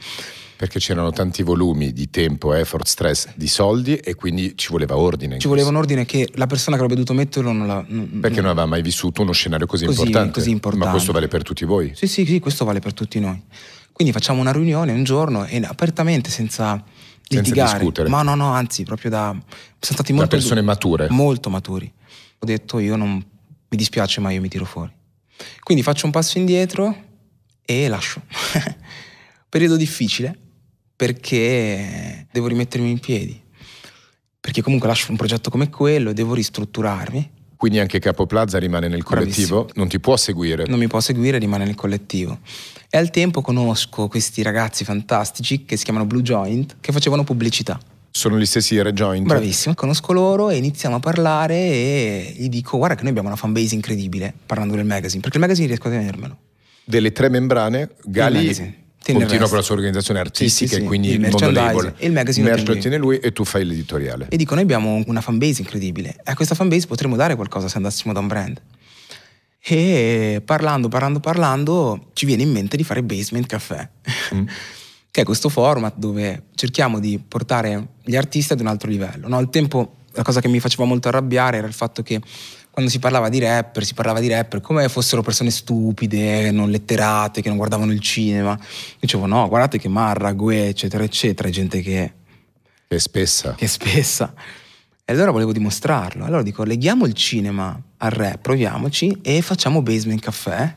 Perché c'erano tanti volumi di tempo, effort, stress, di soldi e quindi ci voleva ordine. Ci voleva un ordine che la persona che avrebbe dovuto metterlo non l'ha. Perché non aveva mai vissuto uno scenario così, così, importante. così importante. Ma questo vale per tutti voi. Sì, sì, sì, questo vale per tutti noi. Quindi facciamo una riunione un giorno e apertamente senza, senza litigare. Discutere. Ma no, no, anzi, proprio da... Siamo stati molto... Da persone mature. Molto maturi. Ho detto io non... mi dispiace ma io mi tiro fuori. Quindi faccio un passo indietro e lascio. Periodo difficile perché devo rimettermi in piedi. Perché comunque lascio un progetto come quello e devo ristrutturarmi quindi anche Capo Plaza rimane nel collettivo, Bravissimo. non ti può seguire. Non mi può seguire, rimane nel collettivo. E al tempo conosco questi ragazzi fantastici che si chiamano Blue Joint, che facevano pubblicità. Sono gli stessi Red Joint? Bravissimo, conosco loro e iniziamo a parlare e gli dico guarda che noi abbiamo una fanbase incredibile parlando del magazine, perché il magazine riesco a tenermelo. Delle tre membrane, Gali Tiene continua con la sua organizzazione artistica sì, sì, e quindi il, il mondo label. il magazine lo tiene lui e tu fai l'editoriale. E dico, noi abbiamo una fan base incredibile. A questa fan base potremmo dare qualcosa se andassimo da un brand. E parlando, parlando, parlando, ci viene in mente di fare Basement Café, mm. che è questo format dove cerchiamo di portare gli artisti ad un altro livello. No, al tempo la cosa che mi faceva molto arrabbiare era il fatto che quando si parlava di rapper, si parlava di rapper come fossero persone stupide, non letterate, che non guardavano il cinema. Dicevo no, guardate che Marra, Gue, eccetera, eccetera, gente che... Che è spessa. Che è spessa. E allora volevo dimostrarlo. Allora dico, leghiamo il cinema al rap, proviamoci e facciamo Basement Caffè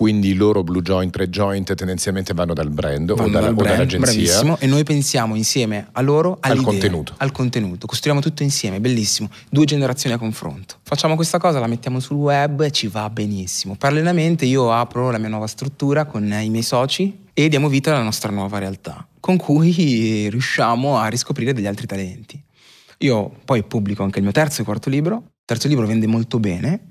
quindi loro blue joint, red joint tendenzialmente vanno dal brand vanno o, dalla, dal brand, o dall'agenzia. Bravissimo. E noi pensiamo insieme a loro al contenuto. al contenuto. Costruiamo tutto insieme, bellissimo. Due generazioni a confronto. Facciamo questa cosa, la mettiamo sul web e ci va benissimo. Parallelamente io apro la mia nuova struttura con i miei soci e diamo vita alla nostra nuova realtà, con cui riusciamo a riscoprire degli altri talenti. Io poi pubblico anche il mio terzo e quarto libro. Il terzo libro vende molto bene.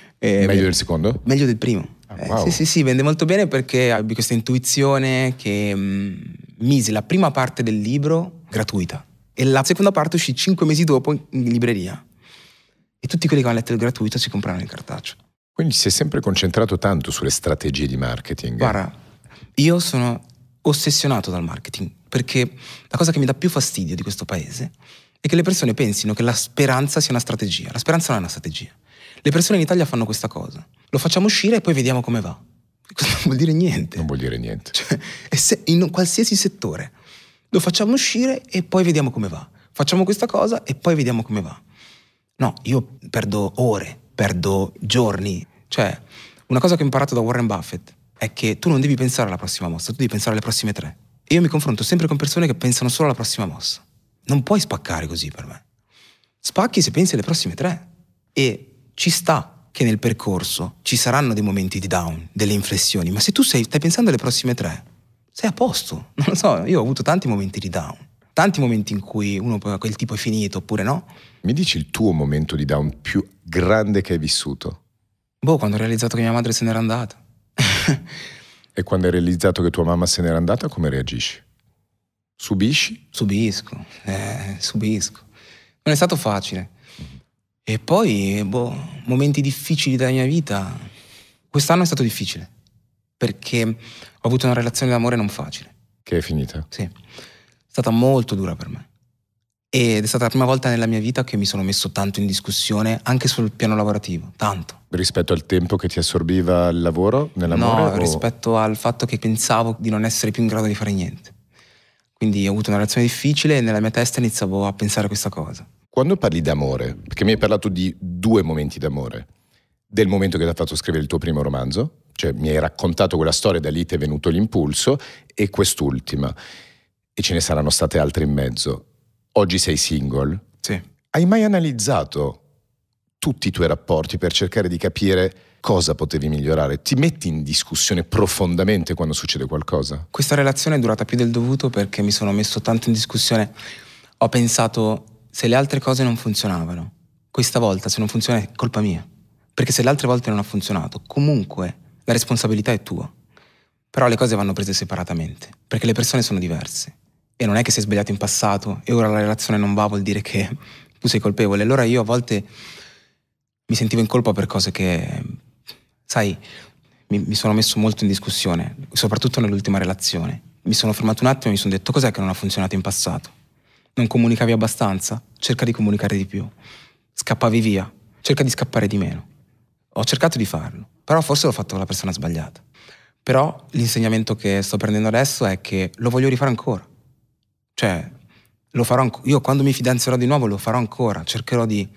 Eh, meglio del secondo? Meglio del primo Ah, eh, wow. sì, sì, sì, vende molto bene perché abbi questa intuizione che mh, mm, mise la prima parte del libro gratuita e la seconda parte uscì cinque mesi dopo in libreria. E tutti quelli che hanno letto il gratuito si comprarono il cartaceo. Quindi si è sempre concentrato tanto sulle strategie di marketing. Guarda, io sono ossessionato dal marketing perché la cosa che mi dà più fastidio di questo paese è che le persone pensino che la speranza sia una strategia. La speranza non è una strategia. Le persone in Italia fanno questa cosa. Lo facciamo uscire e poi vediamo come va. Questo non vuol dire niente. Non vuol dire niente. Cioè, in qualsiasi settore. Lo facciamo uscire e poi vediamo come va. Facciamo questa cosa e poi vediamo come va. No, io perdo ore, perdo giorni. Cioè, una cosa che ho imparato da Warren Buffett è che tu non devi pensare alla prossima mossa, tu devi pensare alle prossime tre. E io mi confronto sempre con persone che pensano solo alla prossima mossa. Non puoi spaccare così per me. Spacchi se pensi alle prossime tre. E ci sta che nel percorso ci saranno dei momenti di down, delle inflessioni, ma se tu sei, stai pensando alle prossime tre, sei a posto. Non lo so, io ho avuto tanti momenti di down, tanti momenti in cui uno quel tipo è finito oppure no. Mi dici il tuo momento di down più grande che hai vissuto? Boh, quando ho realizzato che mia madre se n'era andata. e quando hai realizzato che tua mamma se n'era andata, come reagisci? Subisci? Subisco, eh, subisco. Non è stato facile e poi, boh, momenti difficili della mia vita. Quest'anno è stato difficile, perché ho avuto una relazione d'amore non facile. Che è finita? Sì. È stata molto dura per me. Ed è stata la prima volta nella mia vita che mi sono messo tanto in discussione, anche sul piano lavorativo, tanto. Rispetto al tempo che ti assorbiva il lavoro nell'amore? No, o... rispetto al fatto che pensavo di non essere più in grado di fare niente. Quindi ho avuto una relazione difficile e nella mia testa iniziavo a pensare a questa cosa. Quando parli d'amore, perché mi hai parlato di due momenti d'amore, del momento che ti ha fatto scrivere il tuo primo romanzo, cioè mi hai raccontato quella storia, da lì ti è venuto l'impulso, e quest'ultima, e ce ne saranno state altre in mezzo. Oggi sei single. Sì. Hai mai analizzato tutti i tuoi rapporti per cercare di capire cosa potevi migliorare? Ti metti in discussione profondamente quando succede qualcosa? Questa relazione è durata più del dovuto perché mi sono messo tanto in discussione. Ho pensato se le altre cose non funzionavano, questa volta se non funziona è colpa mia. Perché se le altre volte non ha funzionato, comunque la responsabilità è tua. Però le cose vanno prese separatamente, perché le persone sono diverse. E non è che sei sbagliato in passato e ora la relazione non va vuol dire che tu sei colpevole. Allora io a volte mi sentivo in colpa per cose che, sai, mi, mi sono messo molto in discussione, soprattutto nell'ultima relazione. Mi sono fermato un attimo e mi sono detto cos'è che non ha funzionato in passato non comunicavi abbastanza? Cerca di comunicare di più. Scappavi via? Cerca di scappare di meno. Ho cercato di farlo, però forse l'ho fatto con la persona sbagliata. Però l'insegnamento che sto prendendo adesso è che lo voglio rifare ancora. Cioè, lo farò ancora. Io quando mi fidanzerò di nuovo lo farò ancora. Cercherò di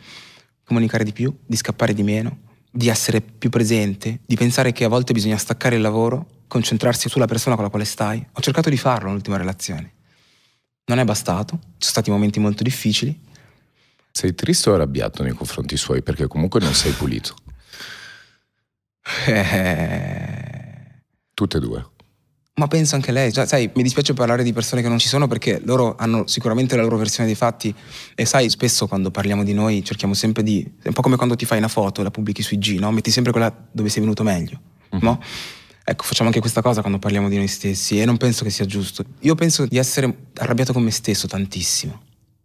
comunicare di più, di scappare di meno, di essere più presente, di pensare che a volte bisogna staccare il lavoro, concentrarsi sulla persona con la quale stai. Ho cercato di farlo nell'ultima relazione. Non è bastato, ci sono stati momenti molto difficili. Sei triste o arrabbiato nei confronti suoi? Perché comunque non sei pulito. Eh. Tutte e due. Ma penso anche lei, cioè, sai, mi dispiace parlare di persone che non ci sono perché loro hanno sicuramente la loro versione dei fatti e sai, spesso quando parliamo di noi cerchiamo sempre di... è un po' come quando ti fai una foto e la pubblichi su IG, no? Metti sempre quella dove sei venuto meglio, mm-hmm. no? Ecco, facciamo anche questa cosa quando parliamo di noi stessi e non penso che sia giusto. Io penso di essere arrabbiato con me stesso tantissimo,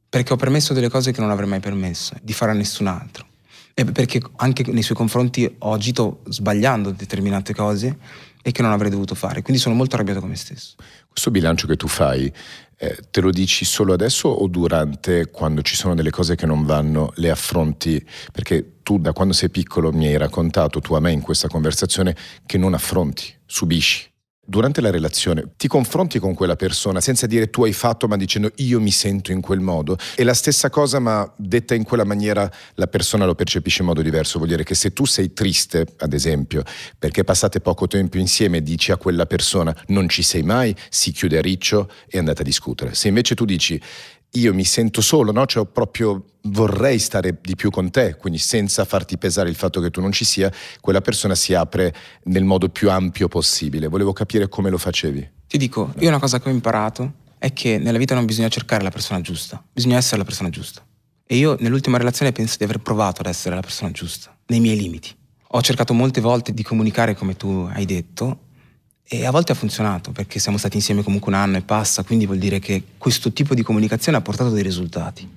perché ho permesso delle cose che non avrei mai permesso, di fare a nessun altro. E perché anche nei suoi confronti ho agito sbagliando determinate cose e che non avrei dovuto fare. Quindi sono molto arrabbiato con me stesso. Questo bilancio che tu fai eh, te lo dici solo adesso o durante quando ci sono delle cose che non vanno le affronti? Perché tu da quando sei piccolo mi hai raccontato, tu a me in questa conversazione, che non affronti, subisci. Durante la relazione ti confronti con quella persona senza dire tu hai fatto, ma dicendo io mi sento in quel modo. È la stessa cosa, ma detta in quella maniera la persona lo percepisce in modo diverso. Vuol dire che se tu sei triste, ad esempio, perché passate poco tempo insieme, dici a quella persona non ci sei mai, si chiude a riccio e andate a discutere. Se invece tu dici io mi sento solo, no? Cioè proprio vorrei stare di più con te, quindi senza farti pesare il fatto che tu non ci sia, quella persona si apre nel modo più ampio possibile. Volevo capire come lo facevi. Ti dico, io una cosa che ho imparato è che nella vita non bisogna cercare la persona giusta, bisogna essere la persona giusta. E io nell'ultima relazione penso di aver provato ad essere la persona giusta, nei miei limiti. Ho cercato molte volte di comunicare come tu hai detto, e a volte ha funzionato, perché siamo stati insieme comunque un anno e passa, quindi vuol dire che questo tipo di comunicazione ha portato dei risultati.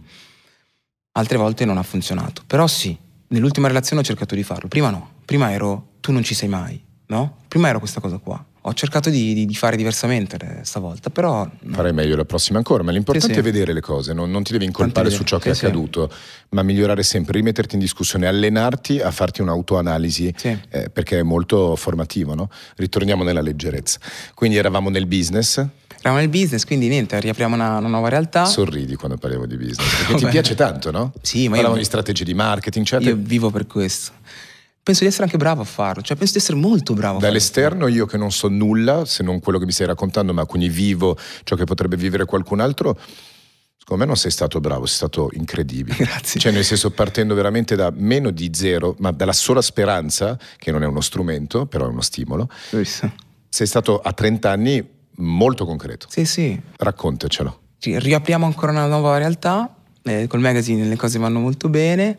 Altre volte non ha funzionato. Però sì, nell'ultima relazione ho cercato di farlo. Prima no. Prima ero tu non ci sei mai, no? Prima ero questa cosa qua. Ho cercato di, di, di, fare diversamente eh, stavolta, però... Farei meglio la prossima ancora, ma l'importante sì, sì. è vedere le cose, non, non ti devi incolpare su ciò che, che è sì. accaduto, ma migliorare sempre, rimetterti in discussione, allenarti a farti un'autoanalisi, eh, perché è molto formativo, no? Ritorniamo nella leggerezza. Quindi eravamo nel business. Eravamo nel business, quindi niente, riapriamo una, una nuova realtà. Sorridi quando parliamo di business, perché ti piace tanto, no? Sì, ma Parlavamo io... di strategie di marketing, certo. Io vivo per questo penso di essere anche bravo a farlo, cioè penso di essere molto bravo. Dall'esterno io che non so nulla, se non quello che mi stai raccontando, ma quindi vivo ciò che potrebbe vivere qualcun altro, secondo me non sei stato bravo, sei stato incredibile. Grazie. Cioè nel senso partendo veramente da meno di zero, ma dalla sola speranza, che non è uno strumento, però è uno stimolo. Visto. Sei stato a 30 anni molto concreto. Sì, sì. Raccontacelo. Ci riapriamo ancora una nuova realtà, eh, col magazine le cose vanno molto bene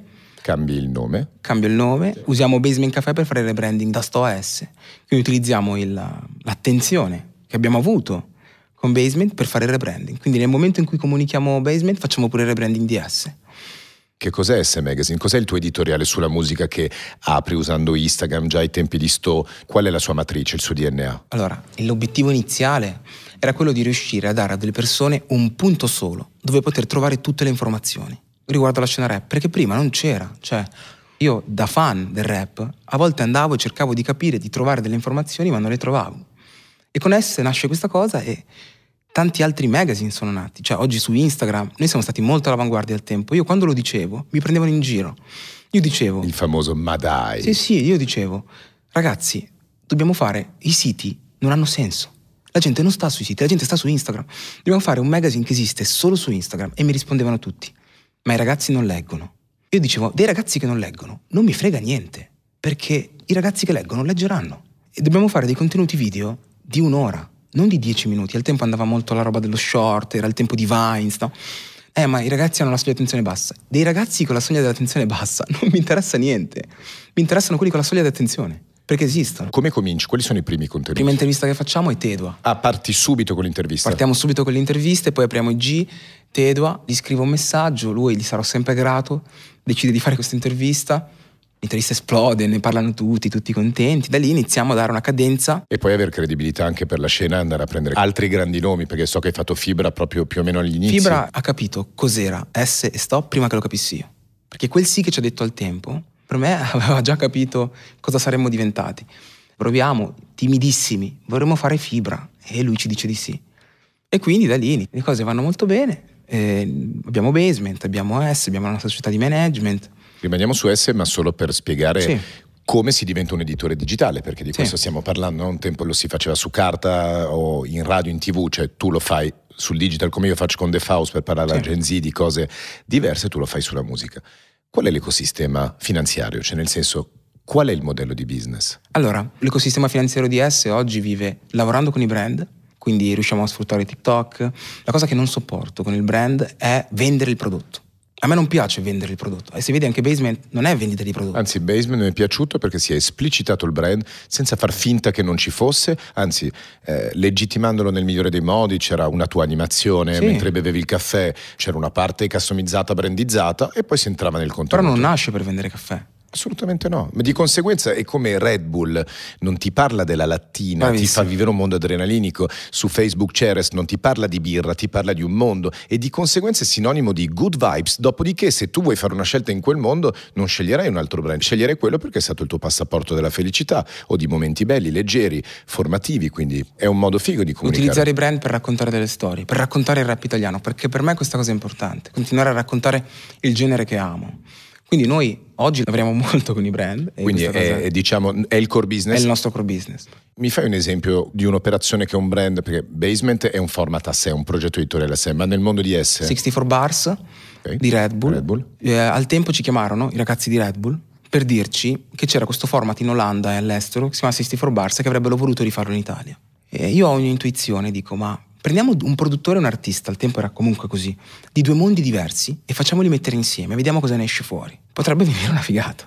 Cambi il nome. Cambio il nome, usiamo Basement Café per fare il rebranding da Sto S. quindi utilizziamo l'attenzione che abbiamo avuto con Basement per fare il rebranding. Quindi nel momento in cui comunichiamo Basement facciamo pure il rebranding di S. Che cos'è S Magazine? Cos'è il tuo editoriale sulla musica che apri usando Instagram già ai tempi di Sto? Qual è la sua matrice, il suo DNA? Allora, l'obiettivo iniziale era quello di riuscire a dare a delle persone un punto solo dove poter trovare tutte le informazioni riguardo alla scena rap, perché prima non c'era, cioè io da fan del rap a volte andavo e cercavo di capire, di trovare delle informazioni, ma non le trovavo. E con esse nasce questa cosa e tanti altri magazine sono nati, cioè oggi su Instagram noi siamo stati molto all'avanguardia al tempo, io quando lo dicevo mi prendevano in giro, io dicevo... Il famoso ma dai. Sì, sì, io dicevo, ragazzi, dobbiamo fare, i siti non hanno senso. La gente non sta sui siti, la gente sta su Instagram. Dobbiamo fare un magazine che esiste solo su Instagram e mi rispondevano tutti ma i ragazzi non leggono. Io dicevo, dei ragazzi che non leggono non mi frega niente, perché i ragazzi che leggono leggeranno. E dobbiamo fare dei contenuti video di un'ora, non di dieci minuti. Al tempo andava molto la roba dello short, era il tempo di Vines, no? Eh, ma i ragazzi hanno la soglia di attenzione bassa. Dei ragazzi con la soglia di attenzione bassa non mi interessa niente. Mi interessano quelli con la soglia di attenzione perché esistono. Come cominci? Quali sono i primi contenuti? Prima intervista che facciamo è Tedua. Ah, parti subito con l'intervista? Partiamo subito con l'intervista e poi apriamo i G Tedua, gli scrivo un messaggio, lui gli sarò sempre grato, decide di fare questa intervista. L'intervista esplode, ne parlano tutti, tutti contenti. Da lì iniziamo a dare una cadenza. E poi avere credibilità anche per la scena e andare a prendere altri grandi nomi, perché so che hai fatto Fibra proprio più o meno agli inizi. Fibra ha capito cos'era S e Stop prima che lo capissi io. Perché quel sì che ci ha detto al tempo, per me aveva già capito cosa saremmo diventati. Proviamo, timidissimi, vorremmo fare Fibra. E lui ci dice di sì. E quindi da lì le cose vanno molto bene, eh, abbiamo Basement, abbiamo S, abbiamo la nostra società di management. Rimaniamo su S ma solo per spiegare sì come si diventa un editore digitale, perché di sì. questo stiamo parlando, un tempo lo si faceva su carta o in radio, in tv, cioè tu lo fai sul digital come io faccio con The Faust per parlare sì. alla Gen Z di cose diverse, tu lo fai sulla musica. Qual è l'ecosistema finanziario? Cioè nel senso, qual è il modello di business? Allora, l'ecosistema finanziario di S oggi vive lavorando con i brand, quindi riusciamo a sfruttare TikTok. La cosa che non sopporto con il brand è vendere il prodotto. A me non piace vendere il prodotto e se vedi anche Basement non è vendita di prodotto. Anzi, Basement mi è piaciuto perché si è esplicitato il brand senza far finta che non ci fosse, anzi eh, legittimandolo nel migliore dei modi, c'era una tua animazione sì. mentre bevevi il caffè, c'era una parte customizzata, brandizzata e poi si entrava nel contenuto. Però non nasce per vendere caffè. Assolutamente no, ma di conseguenza è come Red Bull non ti parla della lattina, Bravissimo. ti fa vivere un mondo adrenalinico, su Facebook Ceres non ti parla di birra, ti parla di un mondo e di conseguenza è sinonimo di good vibes, dopodiché se tu vuoi fare una scelta in quel mondo non sceglierai un altro brand, sceglierai quello perché è stato il tuo passaporto della felicità o di momenti belli, leggeri, formativi, quindi è un modo figo di comunicare. Utilizzare i brand per raccontare delle storie, per raccontare il rap italiano, perché per me questa cosa è importante, continuare a raccontare il genere che amo. Quindi noi oggi lavoriamo molto con i brand. Quindi è, cosa... diciamo, è il core business? È il nostro core business. Mi fai un esempio di un'operazione che un brand, perché Basement è un format a sé, un progetto editoriale a sé, ma nel mondo di S? 64 Bars okay. di Red Bull. Red Bull. Eh, al tempo ci chiamarono i ragazzi di Red Bull per dirci che c'era questo format in Olanda e all'estero che si chiama 64 Bars e che avrebbero voluto rifarlo in Italia. E io ho un'intuizione, dico, ma Prendiamo un produttore e un artista, al tempo era comunque così, di due mondi diversi e facciamoli mettere insieme, vediamo cosa ne esce fuori. Potrebbe venire una figata.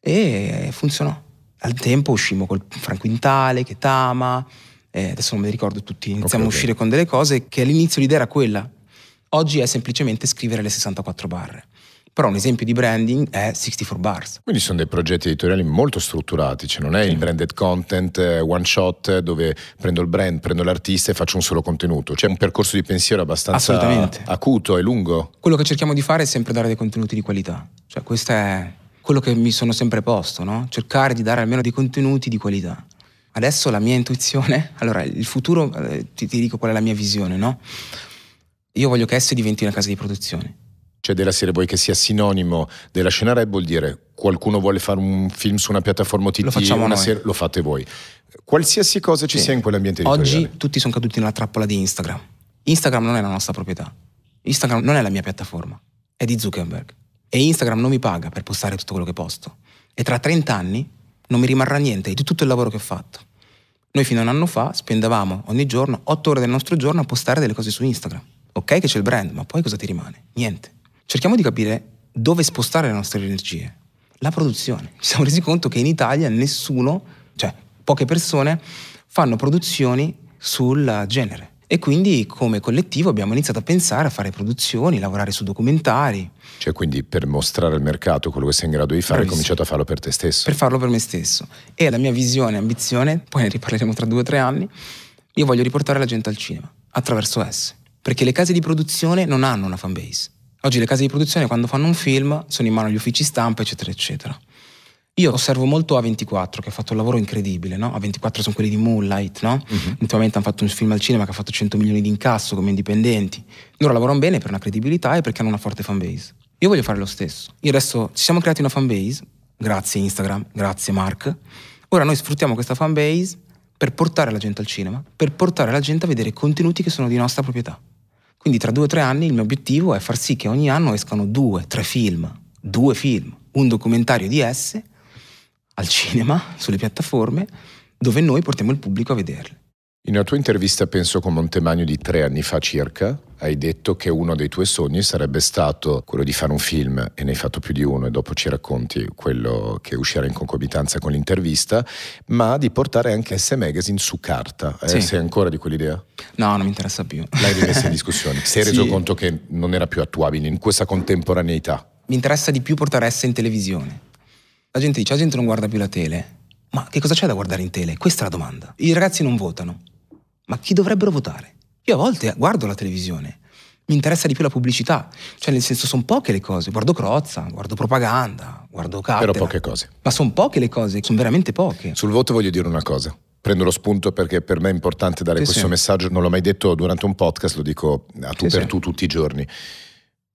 E funzionò. Al tempo uscimmo col Franquintale, Chetama, eh, adesso non mi ricordo tutti, iniziamo okay, a uscire okay. con delle cose che all'inizio l'idea era quella. Oggi è semplicemente scrivere le 64 barre. Però un esempio di branding è 64 Bars. Quindi sono dei progetti editoriali molto strutturati, cioè non è sì. il branded content eh, one shot dove prendo il brand, prendo l'artista e faccio un solo contenuto. C'è cioè, un percorso di pensiero abbastanza acuto e lungo. Quello che cerchiamo di fare è sempre dare dei contenuti di qualità. Cioè questo è quello che mi sono sempre posto, no? Cercare di dare almeno dei contenuti di qualità. Adesso la mia intuizione, allora il futuro, eh, ti, ti dico qual è la mia visione, no? Io voglio che esse diventi una casa di produzione cioè della serie vuoi che sia sinonimo della scena rap vuol dire qualcuno vuole fare un film su una piattaforma OTT, lo, facciamo una serie, lo fate voi. Qualsiasi cosa ci sì. sia in quell'ambiente editoriale. Oggi tutti sono caduti nella trappola di Instagram. Instagram non è la nostra proprietà. Instagram non è la mia piattaforma, è di Zuckerberg. E Instagram non mi paga per postare tutto quello che posto. E tra 30 anni non mi rimarrà niente di tutto il lavoro che ho fatto. Noi fino a un anno fa spendevamo ogni giorno 8 ore del nostro giorno a postare delle cose su Instagram. Ok che c'è il brand, ma poi cosa ti rimane? Niente cerchiamo di capire dove spostare le nostre energie. La produzione. Ci siamo resi conto che in Italia nessuno, cioè poche persone, fanno produzioni sul genere. E quindi come collettivo abbiamo iniziato a pensare a fare produzioni, lavorare su documentari. Cioè quindi per mostrare al mercato quello che sei in grado di fare hai cominciato a farlo per te stesso. Per farlo per me stesso. E la mia visione e ambizione, poi ne riparleremo tra due o tre anni, io voglio riportare la gente al cinema attraverso esse. Perché le case di produzione non hanno una fanbase Oggi le case di produzione quando fanno un film sono in mano agli uffici stampa, eccetera, eccetera. Io osservo molto A24 che ha fatto un lavoro incredibile, no? A24 sono quelli di Moonlight, no? Uh-huh. Ultimamente hanno fatto un film al cinema che ha fatto 100 milioni di incasso come indipendenti. Loro lavorano bene per una credibilità e perché hanno una forte fanbase. Io voglio fare lo stesso. Io adesso ci siamo creati una fanbase, grazie Instagram, grazie Mark. Ora noi sfruttiamo questa fanbase per portare la gente al cinema, per portare la gente a vedere contenuti che sono di nostra proprietà. Quindi tra due o tre anni il mio obiettivo è far sì che ogni anno escano due, tre film, due film, un documentario di esse al cinema, sulle piattaforme, dove noi portiamo il pubblico a vederli. In una tua intervista, penso con Montemagno di tre anni fa circa, hai detto che uno dei tuoi sogni sarebbe stato quello di fare un film e ne hai fatto più di uno e dopo ci racconti quello che uscirà in concomitanza con l'intervista, ma di portare anche S Magazine su carta. Eh? Sì. Sei ancora di quell'idea? No, non mi interessa più. L'hai rimessa in discussione. Sei reso conto che non era più attuabile in questa contemporaneità? Mi interessa di più portare S in televisione. La gente dice, la gente non guarda più la tele. Ma che cosa c'è da guardare in tele? Questa è la domanda. I ragazzi non votano. Ma chi dovrebbero votare? Io a volte guardo la televisione, mi interessa di più la pubblicità, cioè nel senso sono poche le cose, guardo Crozza, guardo propaganda, guardo Cattera. Però poche cose. Ma sono poche le cose, sono veramente poche. Sul voto voglio dire una cosa. Prendo lo spunto perché per me è importante dare sì, questo sì. messaggio, non l'ho mai detto durante un podcast, lo dico a tu sì, per tu tutti i giorni.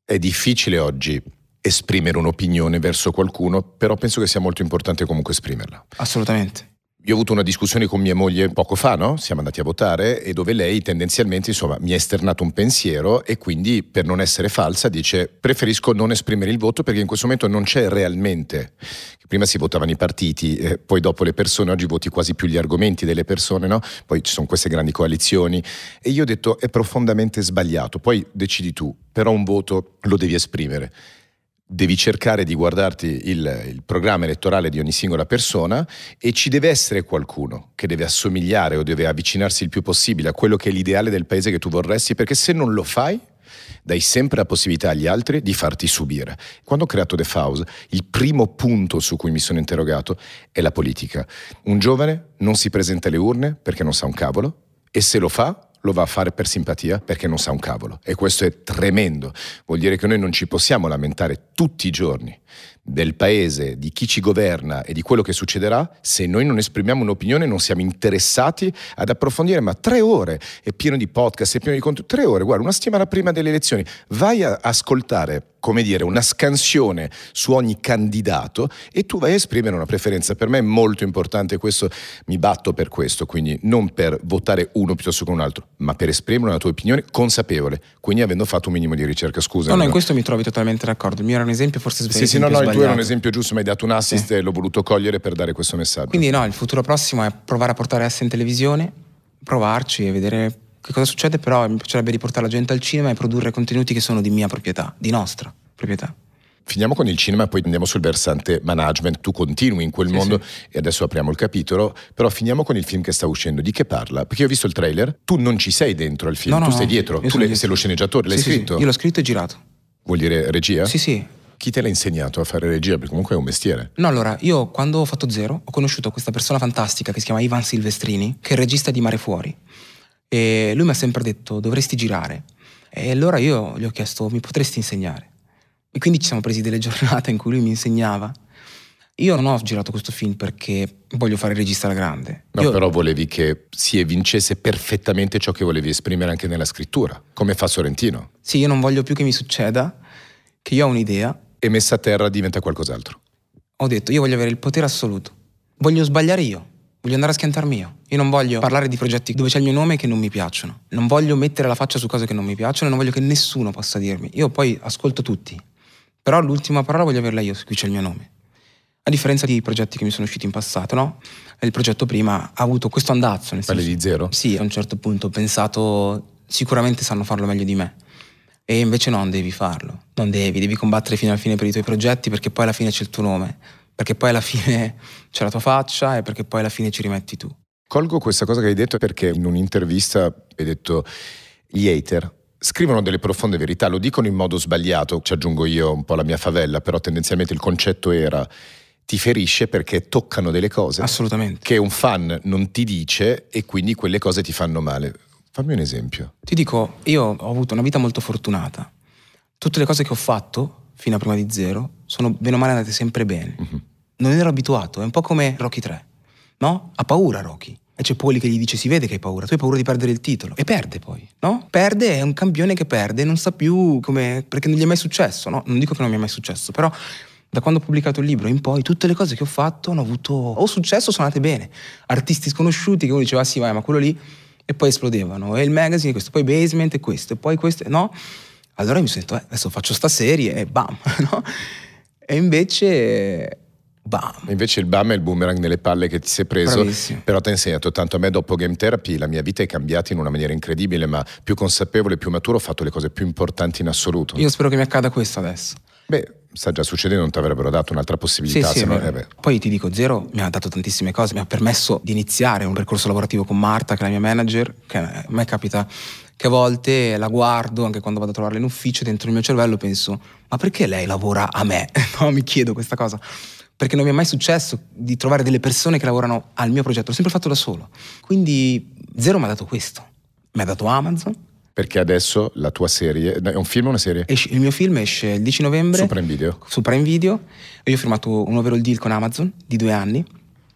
È difficile oggi esprimere un'opinione verso qualcuno, però penso che sia molto importante comunque esprimerla. Assolutamente. Io ho avuto una discussione con mia moglie poco fa, no? siamo andati a votare e dove lei tendenzialmente insomma, mi ha esternato un pensiero e quindi per non essere falsa dice preferisco non esprimere il voto perché in questo momento non c'è realmente, prima si votavano i partiti, eh, poi dopo le persone, oggi voti quasi più gli argomenti delle persone, no? poi ci sono queste grandi coalizioni e io ho detto è profondamente sbagliato, poi decidi tu, però un voto lo devi esprimere devi cercare di guardarti il, il, programma elettorale di ogni singola persona e ci deve essere qualcuno che deve assomigliare o deve avvicinarsi il più possibile a quello che è l'ideale del paese che tu vorresti, perché se non lo fai dai sempre la possibilità agli altri di farti subire. Quando ho creato The House, il primo punto su cui mi sono interrogato è la politica. Un giovane non si presenta alle urne perché non sa un cavolo e se lo fa lo va a fare per simpatia perché non sa un cavolo. E questo è tremendo. Vuol dire che noi non ci possiamo lamentare tutti i giorni del paese, di chi ci governa e di quello che succederà, se noi non esprimiamo un'opinione non siamo interessati ad approfondire, ma tre ore è pieno di podcast, è pieno di contenuti, tre ore, guarda, una settimana prima delle elezioni, vai a ascoltare come dire, una scansione su ogni candidato e tu vai a esprimere una preferenza. Per me è molto importante questo, mi batto per questo, quindi non per votare uno piuttosto che un altro, ma per esprimere una tua opinione consapevole, quindi avendo fatto un minimo di ricerca. Scusa. No, no, in questo mi trovi totalmente d'accordo. Il mio era un esempio forse sbagliato. Sì, sì, no, no, tu eri un esempio giusto, mi hai dato un assist sì. e l'ho voluto cogliere per dare questo messaggio. Quindi no, il futuro prossimo è provare a portare S in televisione, provarci e vedere che cosa succede, però mi piacerebbe riportare la gente al cinema e produrre contenuti che sono di mia proprietà, di nostra proprietà. Finiamo con il cinema, poi andiamo sul versante management. Tu continui in quel sì, mondo sì. e adesso apriamo il capitolo. Però finiamo con il film che sta uscendo. Di che parla? Perché io ho visto il trailer. Tu non ci sei dentro al film, no, tu no, stai dietro. Tu le, dietro. sei lo sceneggiatore, l'hai sì, scritto. io l'ho scritto e girato. Vuol dire regia? Sì, sì. Chi te l'ha insegnato a fare regia? Perché comunque è un mestiere. No, allora, io quando ho fatto Zero ho conosciuto questa persona fantastica che si chiama Ivan Silvestrini, che è il regista di Mare Fuori. E lui mi ha sempre detto dovresti girare. E allora io gli ho chiesto mi potresti insegnare? E quindi ci siamo presi delle giornate in cui lui mi insegnava. Io non ho girato questo film perché voglio fare il regista alla grande. No, Io... però volevi che si evincesse perfettamente ciò che volevi esprimere anche nella scrittura, come fa Sorrentino. Sì, io non voglio più che mi succeda che io ho un'idea e messa a terra diventa qualcos'altro. Ho detto, io voglio avere il potere assoluto. Voglio sbagliare io. Voglio andare a schiantarmi io. Io non voglio parlare di progetti dove c'è il mio nome che non mi piacciono. Non voglio mettere la faccia su cose che non mi piacciono e non voglio che nessuno possa dirmi. Io poi ascolto tutti. Però l'ultima parola voglio averla io su cui c'è il mio nome. A differenza dei progetti che mi sono usciti in passato, no? Il progetto prima ha avuto questo andazzo. Nel Parli di zero? Sì, a un certo punto ho pensato sicuramente sanno farlo meglio di me. E invece non devi farlo, non devi, devi combattere fino alla fine per i tuoi progetti perché poi alla fine c'è il tuo nome, perché poi alla fine c'è la tua faccia e perché poi alla fine ci rimetti tu. Colgo questa cosa che hai detto perché in un'intervista hai detto gli hater scrivono delle profonde verità, lo dicono in modo sbagliato, ci aggiungo io un po' la mia favella, però tendenzialmente il concetto era ti ferisce perché toccano delle cose che un fan non ti dice e quindi quelle cose ti fanno male. Fammi un esempio. Ti dico, io ho avuto una vita molto fortunata. Tutte le cose che ho fatto fino a prima di zero sono bene o male andate sempre bene. Uh-huh. Non ero abituato, è un po' come Rocky 3, no? Ha paura Rocky. E c'è Poli che gli dice si vede che hai paura, tu hai paura di perdere il titolo. E perde poi, no? Perde, è un campione che perde, non sa più come... perché non gli è mai successo, no? Non dico che non mi è mai successo, però da quando ho pubblicato il libro in poi tutte le cose che ho fatto hanno avuto o successo o sono andate bene. Artisti sconosciuti che uno diceva ah sì vai ma quello lì e poi esplodevano, e il magazine questo, poi basement e questo, e poi questo, no? Allora mi sento eh, adesso faccio sta serie e bam, no? E invece Bam. Invece il bam è il boomerang nelle palle che ti sei preso, Bravissimo. però ti ha insegnato tanto a me dopo Game Therapy la mia vita è cambiata in una maniera incredibile, ma più consapevole, più maturo, ho fatto le cose più importanti in assoluto. Io spero che mi accada questo adesso. Beh, sta già succedendo, non ti avrebbero dato un'altra possibilità. Sì, sì, non... eh Poi ti dico, Zero mi ha dato tantissime cose, mi ha permesso di iniziare un percorso lavorativo con Marta, che è la mia manager, che a me capita che a volte la guardo anche quando vado a trovarla in ufficio, dentro il mio cervello penso, ma perché lei lavora a me? no, mi chiedo questa cosa. Perché non mi è mai successo di trovare delle persone che lavorano al mio progetto, l'ho sempre fatto da solo. Quindi Zero mi ha dato questo. Mi ha dato Amazon, perché adesso la tua serie. È un film o una serie? Esce, il mio film esce il 10 novembre. Sopra in Video. Sopra in Video. Io ho firmato un overall deal con Amazon di due anni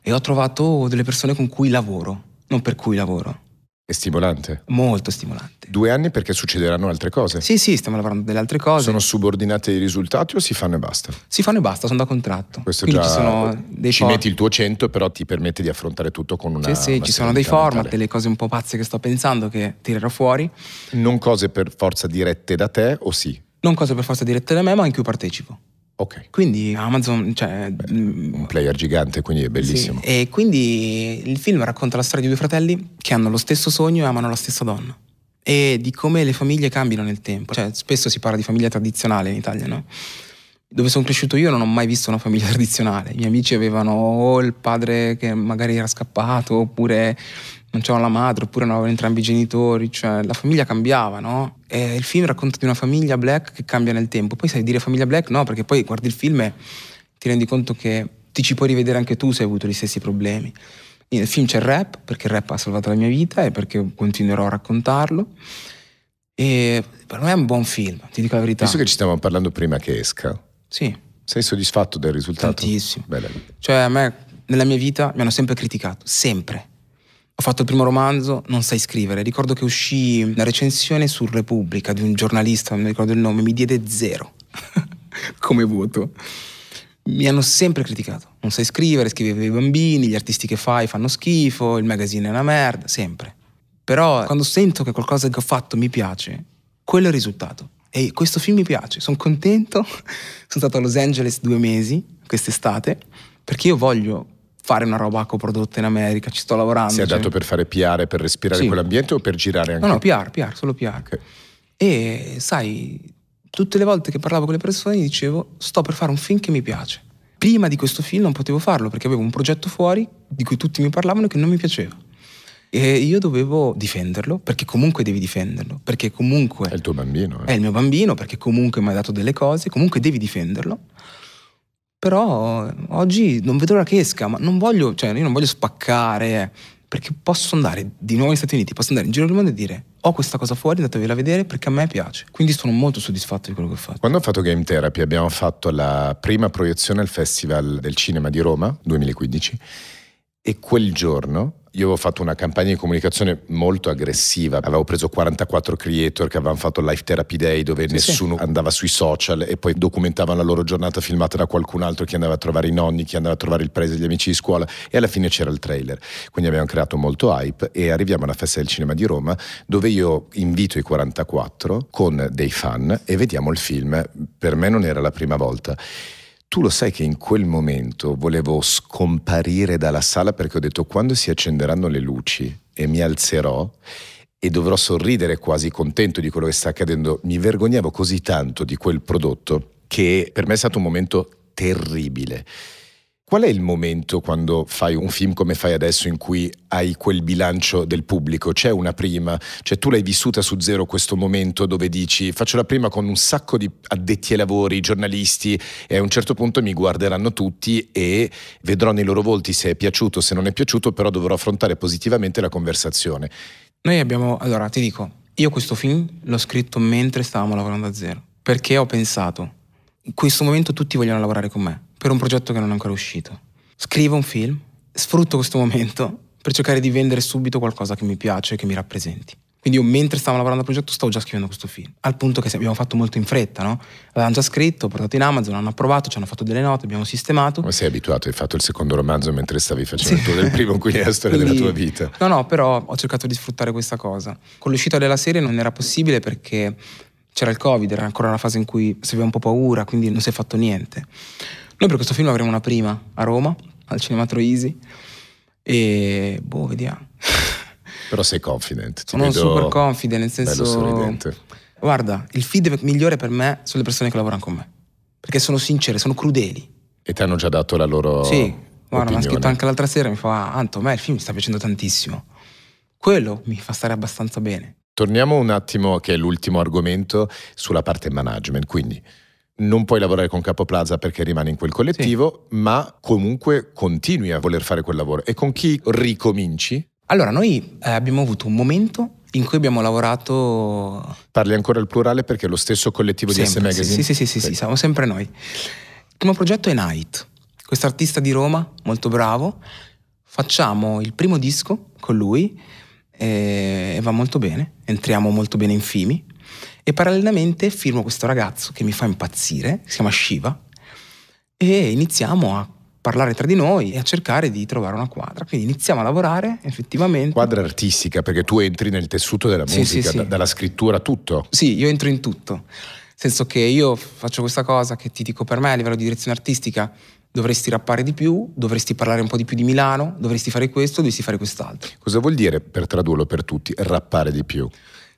e ho trovato delle persone con cui lavoro, non per cui lavoro. È stimolante? Molto stimolante. Due anni perché succederanno altre cose. Sì, sì, stiamo lavorando delle altre cose. Sono subordinate ai risultati o si fanno e basta? Si fanno e basta, sono da contratto. Questo Quindi già ci sono dei ci for- metti il tuo 100 però ti permette di affrontare tutto con una... Sì, sì, una ci sono dei format, mentale. delle cose un po' pazze che sto pensando che tirerò fuori. Non cose per forza dirette da te o sì? Non cose per forza dirette da me ma in cui partecipo. Okay. Quindi Amazon, cioè, Beh, mm, un player gigante, quindi è bellissimo. Sì. E quindi il film racconta la storia di due fratelli che hanno lo stesso sogno e amano la stessa donna e di come le famiglie cambiano nel tempo. Cioè, spesso si parla di famiglia tradizionale in Italia, no? Dove sono cresciuto io non ho mai visto una famiglia tradizionale. I miei amici avevano o il padre che magari era scappato, oppure non c'era la madre, oppure non avevano entrambi i genitori, cioè la famiglia cambiava, no? E il film racconta di una famiglia black che cambia nel tempo. Poi sai dire famiglia black? No, perché poi guardi il film e ti rendi conto che ti ci puoi rivedere anche tu se hai avuto gli stessi problemi. Nel film c'è il rap, perché il rap ha salvato la mia vita e perché continuerò a raccontarlo. E per me è un buon film, ti dico la verità. Visto che ci stavamo parlando prima che esca, sì. sei soddisfatto del risultato? Tantissimo. Bella. Cioè, a me, nella mia vita, mi hanno sempre criticato, sempre. Ho fatto il primo romanzo, non sai scrivere. Ricordo che uscì una recensione su Repubblica di un giornalista, non mi ricordo il nome, mi diede zero come voto mi hanno sempre criticato. Non sai scrivere, scrivi per i bambini, gli artisti che fai fanno schifo, il magazine è una merda, sempre. Però quando sento che qualcosa che ho fatto mi piace, quello è il risultato. E questo film mi piace, sono contento. sono stato a Los Angeles due mesi quest'estate, perché io voglio fare una roba coprodotta in America, ci sto lavorando. Si è cioè... dato per fare PR, per respirare sì. quell'ambiente o per girare anche? No, no, PR, PR, solo PR. Okay. E sai, tutte le volte che parlavo con le persone dicevo sto per fare un film che mi piace. Prima di questo film non potevo farlo perché avevo un progetto fuori di cui tutti mi parlavano e che non mi piaceva. E io dovevo difenderlo, perché comunque devi difenderlo, perché comunque... È il tuo bambino. Eh. È il mio bambino, perché comunque mi ha dato delle cose, comunque devi difenderlo. Però oggi non vedo l'ora che esca, ma non voglio, cioè io non voglio spaccare, eh. Perché posso andare di nuovo negli Stati Uniti, posso andare in giro del mondo e dire ho questa cosa fuori, andatevela a vedere perché a me piace. Quindi sono molto soddisfatto di quello che ho fatto. Quando ho fatto Game Therapy abbiamo fatto la prima proiezione al Festival del Cinema di Roma, 2015, e quel giorno io avevo fatto una campagna di comunicazione molto aggressiva, avevo preso 44 creator che avevano fatto Life therapy day dove sì, nessuno sì. andava sui social e poi documentavano la loro giornata filmata da qualcun altro, chi andava a trovare i nonni, chi andava a trovare il paese, gli amici di scuola e alla fine c'era il trailer. Quindi abbiamo creato molto hype e arriviamo alla festa del cinema di Roma dove io invito i 44 con dei fan e vediamo il film. Per me non era la prima volta. Tu lo sai che in quel momento volevo scomparire dalla sala perché ho detto quando si accenderanno le luci e mi alzerò e dovrò sorridere quasi contento di quello che sta accadendo, mi vergognavo così tanto di quel prodotto che per me è stato un momento terribile. Qual è il momento quando fai un film come fai adesso in cui hai quel bilancio del pubblico? C'è una prima, cioè tu l'hai vissuta su zero questo momento dove dici faccio la prima con un sacco di addetti ai lavori, giornalisti e a un certo punto mi guarderanno tutti e vedrò nei loro volti se è piaciuto, se non è piaciuto, però dovrò affrontare positivamente la conversazione. Noi abbiamo, allora ti dico, io questo film l'ho scritto mentre stavamo lavorando a zero, perché ho pensato, in questo momento tutti vogliono lavorare con me per un progetto che non è ancora uscito. Scrivo un film, sfrutto questo momento per cercare di vendere subito qualcosa che mi piace e che mi rappresenti. Quindi io mentre stavo lavorando al progetto stavo già scrivendo questo film, al punto che abbiamo fatto molto in fretta, no? L'avevamo già scritto, portato in Amazon, l'hanno approvato, ci hanno fatto delle note, abbiamo sistemato. Ma sei abituato, hai fatto il secondo romanzo mentre stavi facendo sì. il tuo del primo, quindi è la storia quindi, della tua vita. No, no, però ho cercato di sfruttare questa cosa. Con l'uscita della serie non era possibile perché c'era il Covid, era ancora una fase in cui si aveva un po' paura, quindi non si è fatto niente. Noi per questo film avremo una prima a Roma, al Cinematro Easy. E boh, vediamo. Però sei confident. Ti Sono super confident, nel senso... Bello sorridente. Guarda, il feedback migliore per me sono le persone che lavorano con me. Perché sono sincere, sono crudeli. E ti hanno già dato la loro. Sì, guarda, mi ha scritto anche l'altra sera, mi fa: ah, Anto, a me il film mi sta piacendo tantissimo. Quello mi fa stare abbastanza bene. Torniamo un attimo, che è l'ultimo argomento, sulla parte management. Quindi non puoi lavorare con Capo Plaza perché rimani in quel collettivo, sì. ma comunque continui a voler fare quel lavoro. E con chi ricominci? Allora, noi eh, abbiamo avuto un momento in cui abbiamo lavorato... Parli ancora al plurale perché è lo stesso collettivo sempre, di S Magazine? Sì, sì, sì, sì, sì, siamo sempre noi. Il primo progetto è Night, questo artista di Roma, molto bravo. Facciamo il primo disco con lui eh, e va molto bene, entriamo molto bene in Fimi, e parallelamente firmo questo ragazzo che mi fa impazzire, si chiama Shiva, e iniziamo a parlare tra di noi e a cercare di trovare una quadra. Quindi iniziamo a lavorare effettivamente. Quadra artistica, perché tu entri nel tessuto della musica, sì, sì, sì. Da, dalla scrittura, tutto. Sì, io entro in tutto. Nel senso che io faccio questa cosa che ti dico per me a livello di direzione artistica dovresti rappare di più, dovresti parlare un po' di più di Milano, dovresti fare questo, dovresti fare quest'altro. Cosa vuol dire, per tradurlo per tutti, rappare di più?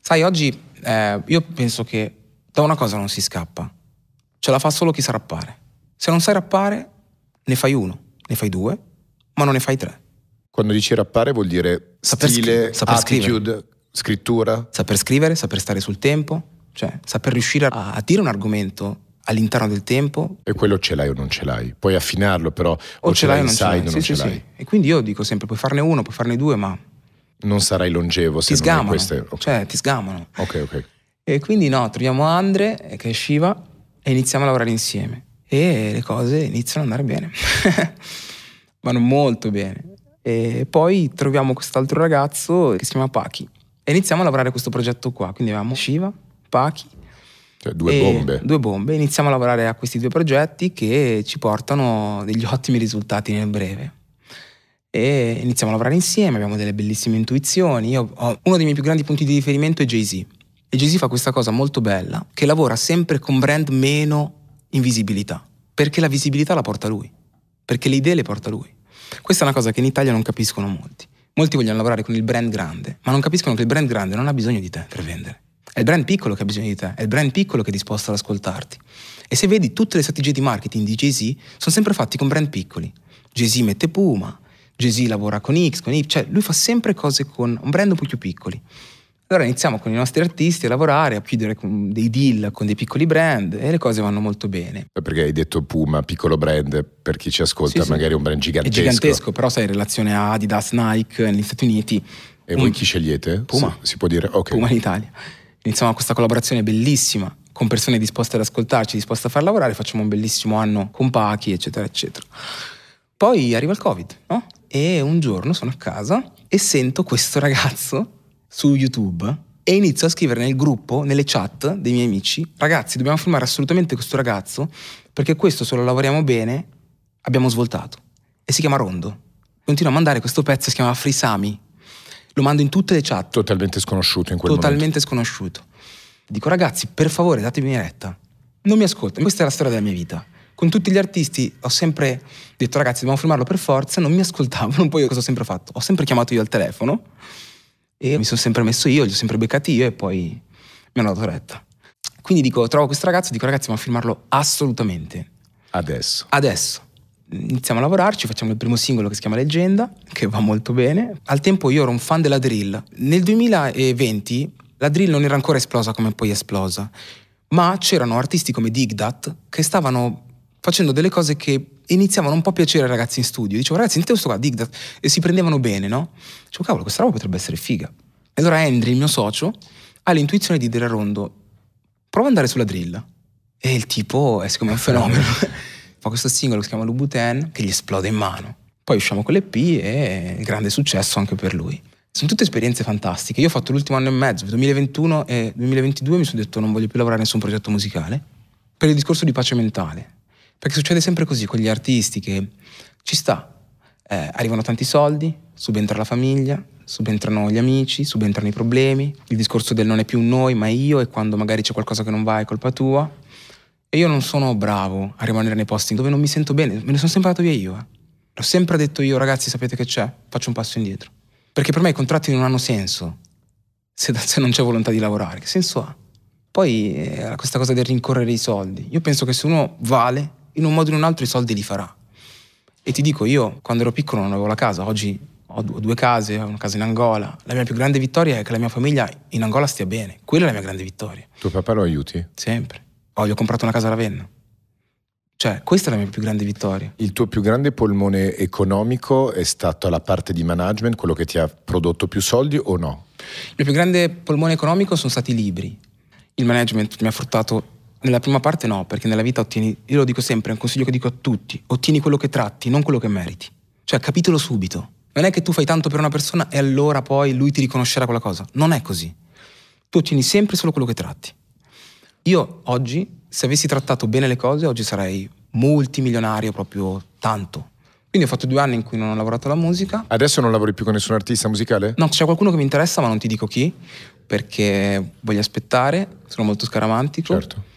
Sai, oggi eh, io penso che da una cosa non si scappa, ce la fa solo chi sa rappare. Se non sai rappare, ne fai uno, ne fai due, ma non ne fai tre. Quando dici rappare vuol dire saper stile, scri- saper attitude, scrivere. scrittura. Saper scrivere, saper stare sul tempo, cioè saper riuscire a, a dire un argomento all'interno del tempo. E quello ce l'hai o non ce l'hai. Puoi affinarlo, però o, o ce l'hai o non ce l'hai. Sì, non sì, ce l'hai. E quindi io dico sempre: puoi farne uno, puoi farne due, ma non sarai longevo se ti sgamano, non queste. Cioè, okay. Cioè, ti sgamano. Ok, ok. E quindi no, troviamo Andre eh, che è Shiva e iniziamo a lavorare insieme. E le cose iniziano ad andare bene. Vanno molto bene. E poi troviamo quest'altro ragazzo che si chiama Paki. E iniziamo a lavorare a questo progetto qua. Quindi abbiamo Shiva, Paki. Cioè due bombe. Due bombe. Iniziamo a lavorare a questi due progetti che ci portano degli ottimi risultati nel breve e iniziamo a lavorare insieme, abbiamo delle bellissime intuizioni. Io ho, uno dei miei più grandi punti di riferimento è Jay-Z. E Jay-Z fa questa cosa molto bella, che lavora sempre con brand meno invisibilità, perché la visibilità la porta lui, perché le idee le porta lui. Questa è una cosa che in Italia non capiscono molti. Molti vogliono lavorare con il brand grande, ma non capiscono che il brand grande non ha bisogno di te per vendere. È il brand piccolo che ha bisogno di te, è il brand piccolo che è disposto ad ascoltarti. E se vedi tutte le strategie di marketing di Jay-Z, sono sempre fatti con brand piccoli. Jay-Z mette Puma, Jay-Z lavora con X, con Y, cioè lui fa sempre cose con un brand un po' più piccoli. Allora iniziamo con i nostri artisti a lavorare, a chiudere dei deal con dei piccoli brand e le cose vanno molto bene. Perché hai detto Puma, piccolo brand, per chi ci ascolta sì, magari sì. un brand gigantesco. È gigantesco, però sai in relazione a Adidas, Nike negli Stati Uniti. E voi chi scegliete? Puma. Si, si può dire? Okay. Puma in Italia. Iniziamo questa collaborazione bellissima con persone disposte ad ascoltarci, disposte a far lavorare, facciamo un bellissimo anno con Pachi, eccetera, eccetera. Poi arriva il Covid, no? e un giorno sono a casa e sento questo ragazzo su YouTube e inizio a scrivere nel gruppo, nelle chat dei miei amici, ragazzi dobbiamo filmare assolutamente questo ragazzo perché questo se lo lavoriamo bene abbiamo svoltato. E si chiama Rondo. Continuo a mandare questo pezzo, si chiama Frisami. Lo mando in tutte le chat. Totalmente sconosciuto in quel Totalmente momento. sconosciuto. Dico ragazzi, per favore datemi retta. Non mi ascoltano, questa è la storia della mia vita con tutti gli artisti ho sempre detto ragazzi dobbiamo filmarlo per forza, non mi ascoltavano, poi cosa ho sempre fatto? Ho sempre chiamato io al telefono e mi sono sempre messo io, li ho sempre beccati io e poi mi hanno dato retta. Quindi dico, trovo questo ragazzo, dico ragazzi dobbiamo filmarlo assolutamente. Adesso. Adesso. Iniziamo a lavorarci, facciamo il primo singolo che si chiama Leggenda, che va molto bene. Al tempo io ero un fan della drill. Nel 2020 la drill non era ancora esplosa come poi è esplosa, ma c'erano artisti come Digdat che stavano facendo delle cose che iniziavano un po' a piacere ai ragazzi in studio. Dicevo, ragazzi, sentite questo qua, Digdat, e si prendevano bene, no? Dicevo, cavolo, questa roba potrebbe essere figa. E allora Andri, il mio socio, ha l'intuizione di dire a Rondo, prova ad andare sulla drill. E il tipo è siccome un fenomeno. Fa questo singolo che si chiama Lubuten, che gli esplode in mano. Poi usciamo con l'EP e grande successo anche per lui. Sono tutte esperienze fantastiche. Io ho fatto l'ultimo anno e mezzo, 2021 e 2022 mi sono detto non voglio più lavorare a nessun progetto musicale, per il discorso di pace mentale perché succede sempre così con gli artisti che ci sta, eh, arrivano tanti soldi, subentra la famiglia, subentrano gli amici, subentrano i problemi, il discorso del non è più noi ma io e quando magari c'è qualcosa che non va è colpa tua. E io non sono bravo a rimanere nei posti dove non mi sento bene, me ne sono sempre andato via io. Eh. L'ho sempre detto io, ragazzi, sapete che c'è? Faccio un passo indietro. Perché per me i contratti non hanno senso se, se non c'è volontà di lavorare. Che senso ha? Poi eh, questa cosa del rincorrere i soldi. Io penso che se uno vale in un modo o in un altro i soldi li farà. E ti dico, io quando ero piccolo non avevo la casa, oggi ho due case, ho una casa in Angola. La mia più grande vittoria è che la mia famiglia in Angola stia bene. Quella è la mia grande vittoria. Tuo papà lo aiuti? Sempre. Oh, gli ho comprato una casa a Ravenna. Cioè, questa è la mia più grande vittoria. Il tuo più grande polmone economico è stato la parte di management, quello che ti ha prodotto più soldi o no? Il mio più grande polmone economico sono stati i libri. Il management mi ha fruttato nella prima parte no, perché nella vita ottieni, io lo dico sempre, è un consiglio che dico a tutti, ottieni quello che tratti, non quello che meriti. Cioè capitolo subito. Non è che tu fai tanto per una persona e allora poi lui ti riconoscerà quella cosa. Non è così. Tu ottieni sempre solo quello che tratti. Io oggi, se avessi trattato bene le cose, oggi sarei multimilionario proprio tanto. Quindi ho fatto due anni in cui non ho lavorato alla musica. Adesso non lavori più con nessun artista musicale? No, c'è qualcuno che mi interessa, ma non ti dico chi, perché voglio aspettare, sono molto scaramantico. Certo.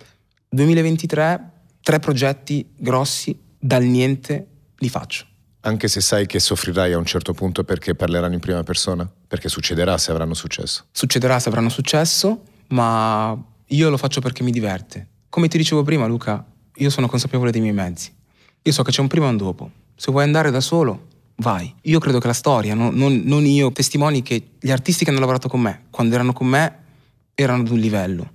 2023 tre progetti grossi dal niente li faccio. Anche se sai che soffrirai a un certo punto perché parleranno in prima persona? Perché succederà se avranno successo. Succederà se avranno successo, ma io lo faccio perché mi diverte. Come ti dicevo prima, Luca, io sono consapevole dei miei mezzi. Io so che c'è un prima e un dopo. Se vuoi andare da solo, vai. Io credo che la storia, non, non, non io, testimoni che gli artisti che hanno lavorato con me, quando erano con me, erano ad un livello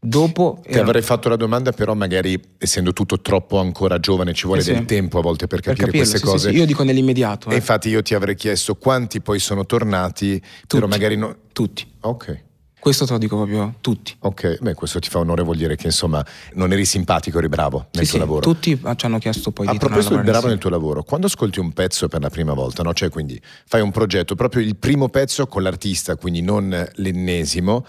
Dopo Ti era... avrei fatto la domanda, però magari essendo tutto troppo ancora giovane ci vuole eh sì. del tempo a volte per capire per capirlo, queste sì, cose. Sì, io dico nell'immediato. Eh. infatti io ti avrei chiesto quanti poi sono tornati, tutti. però magari no... Tutti. Ok. Questo te lo dico proprio tutti. Ok, beh, questo ti fa onore vuol dire che insomma non eri simpatico, eri bravo nel sì, tuo sì, lavoro. Tutti ci hanno chiesto poi a di proposito di bravo nel tuo lavoro, quando ascolti un pezzo per la prima volta, no? Cioè, quindi fai un progetto, proprio il primo pezzo con l'artista, quindi non l'ennesimo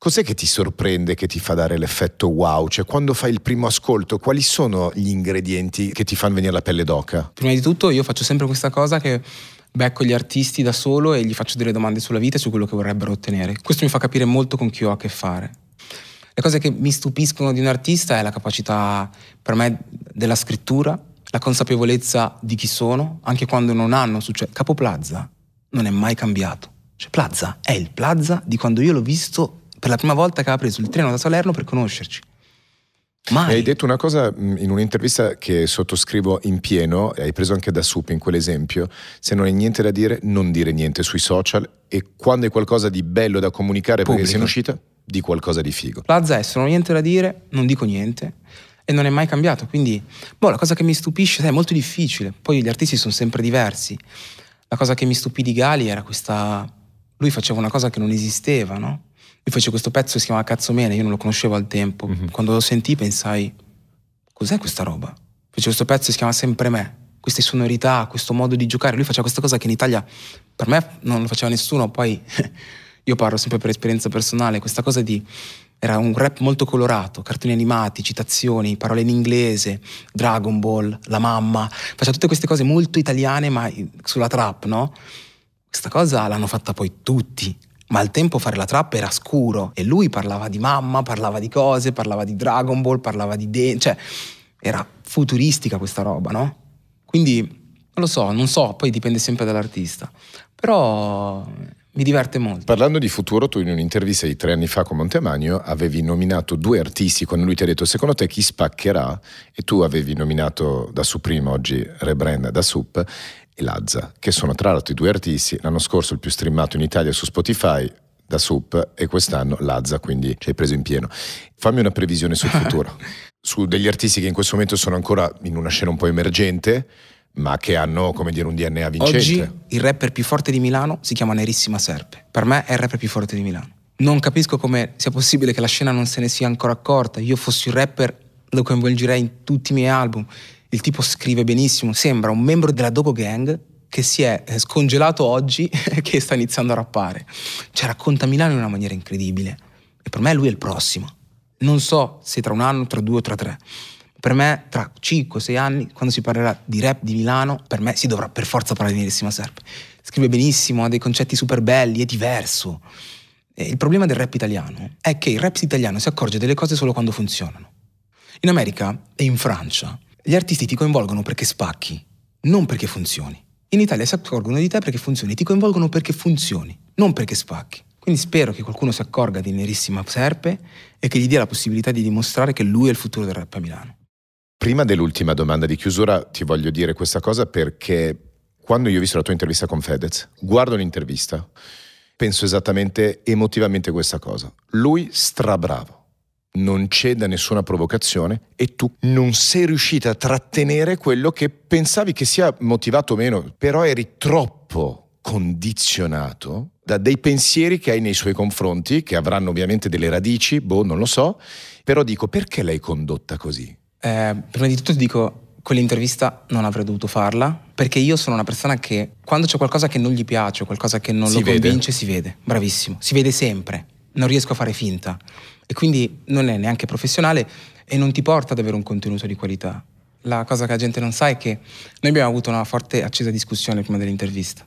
Cos'è che ti sorprende, che ti fa dare l'effetto wow? Cioè, quando fai il primo ascolto, quali sono gli ingredienti che ti fanno venire la pelle d'oca? Prima di tutto, io faccio sempre questa cosa che becco gli artisti da solo e gli faccio delle domande sulla vita e su quello che vorrebbero ottenere. Questo mi fa capire molto con chi ho a che fare. Le cose che mi stupiscono di un artista è la capacità, per me, della scrittura, la consapevolezza di chi sono, anche quando non hanno successo. Capo Plaza non è mai cambiato. Cioè, Plaza è il Plaza di quando io l'ho visto per la prima volta che ha preso il treno da Salerno per conoscerci. Mai. hai detto una cosa in un'intervista che sottoscrivo in pieno, hai preso anche da Sup in quell'esempio, se non hai niente da dire non dire niente sui social e quando hai qualcosa di bello da comunicare Pubblico. perché sei uscita di qualcosa di figo. Lazza è se non ho niente da dire non dico niente e non è mai cambiato, quindi boh, la cosa che mi stupisce sai, è molto difficile, poi gli artisti sono sempre diversi. La cosa che mi stupì di Gali era questa... lui faceva una cosa che non esisteva, no? Lui fece questo pezzo che si chiamava Cazzomene, io non lo conoscevo al tempo. Mm-hmm. Quando lo sentì pensai, cos'è questa roba? Fece questo pezzo che si chiama Sempre Me, queste sonorità, questo modo di giocare. Lui faceva questa cosa che in Italia per me non lo faceva nessuno, poi io parlo sempre per esperienza personale, questa cosa di... Era un rap molto colorato, cartoni animati, citazioni, parole in inglese, Dragon Ball, la mamma. Faceva tutte queste cose molto italiane ma sulla trap, no? Questa cosa l'hanno fatta poi tutti, ma al tempo fare la trappa era scuro e lui parlava di mamma, parlava di cose, parlava di Dragon Ball, parlava di... De- cioè, era futuristica questa roba, no? Quindi, non lo so, non so, poi dipende sempre dall'artista. Però mi diverte molto. Parlando di futuro, tu in un'intervista di tre anni fa con Montemagno avevi nominato due artisti quando lui ti ha detto secondo te chi spaccherà e tu avevi nominato da Supreme oggi Rebrand da Sup e Lazza, che sono tra l'altro i due artisti, l'anno scorso il più streamato in Italia su Spotify da Sup e quest'anno Lazza, quindi ci hai preso in pieno. Fammi una previsione sul futuro, su degli artisti che in questo momento sono ancora in una scena un po' emergente, ma che hanno, come dire, un DNA vincente. Oggi il rapper più forte di Milano si chiama Nerissima Serpe. Per me è il rapper più forte di Milano. Non capisco come sia possibile che la scena non se ne sia ancora accorta. Io fossi un rapper lo coinvolgerei in tutti i miei album il tipo scrive benissimo, sembra un membro della Dogo Gang che si è eh, scongelato oggi e che sta iniziando a rappare. Cioè racconta Milano in una maniera incredibile. E per me lui è il prossimo. Non so se tra un anno, tra due o tra tre. Per me tra 5-6 anni, quando si parlerà di rap di Milano, per me si dovrà per forza parlare di Nerissima Serpe. Scrive benissimo, ha dei concetti super belli, è diverso. E il problema del rap italiano è che il rap italiano si accorge delle cose solo quando funzionano. In America e in Francia gli artisti ti coinvolgono perché spacchi, non perché funzioni. In Italia si accorgono di te perché funzioni, ti coinvolgono perché funzioni, non perché spacchi. Quindi spero che qualcuno si accorga di Nerissima Serpe e che gli dia la possibilità di dimostrare che lui è il futuro del rap a Milano. Prima dell'ultima domanda di chiusura ti voglio dire questa cosa perché quando io ho visto la tua intervista con Fedez, guardo l'intervista, penso esattamente emotivamente questa cosa. Lui strabravo non ceda a nessuna provocazione e tu non sei riuscita a trattenere quello che pensavi che sia motivato o meno, però eri troppo condizionato da dei pensieri che hai nei suoi confronti, che avranno ovviamente delle radici, boh, non lo so, però dico perché l'hai condotta così? Eh, prima di tutto ti dico quell'intervista non avrei dovuto farla perché io sono una persona che quando c'è qualcosa che non gli piace, qualcosa che non si lo vede. convince, si vede. Bravissimo, si vede sempre. Non riesco a fare finta e quindi non è neanche professionale e non ti porta ad avere un contenuto di qualità. La cosa che la gente non sa è che noi abbiamo avuto una forte accesa discussione prima dell'intervista.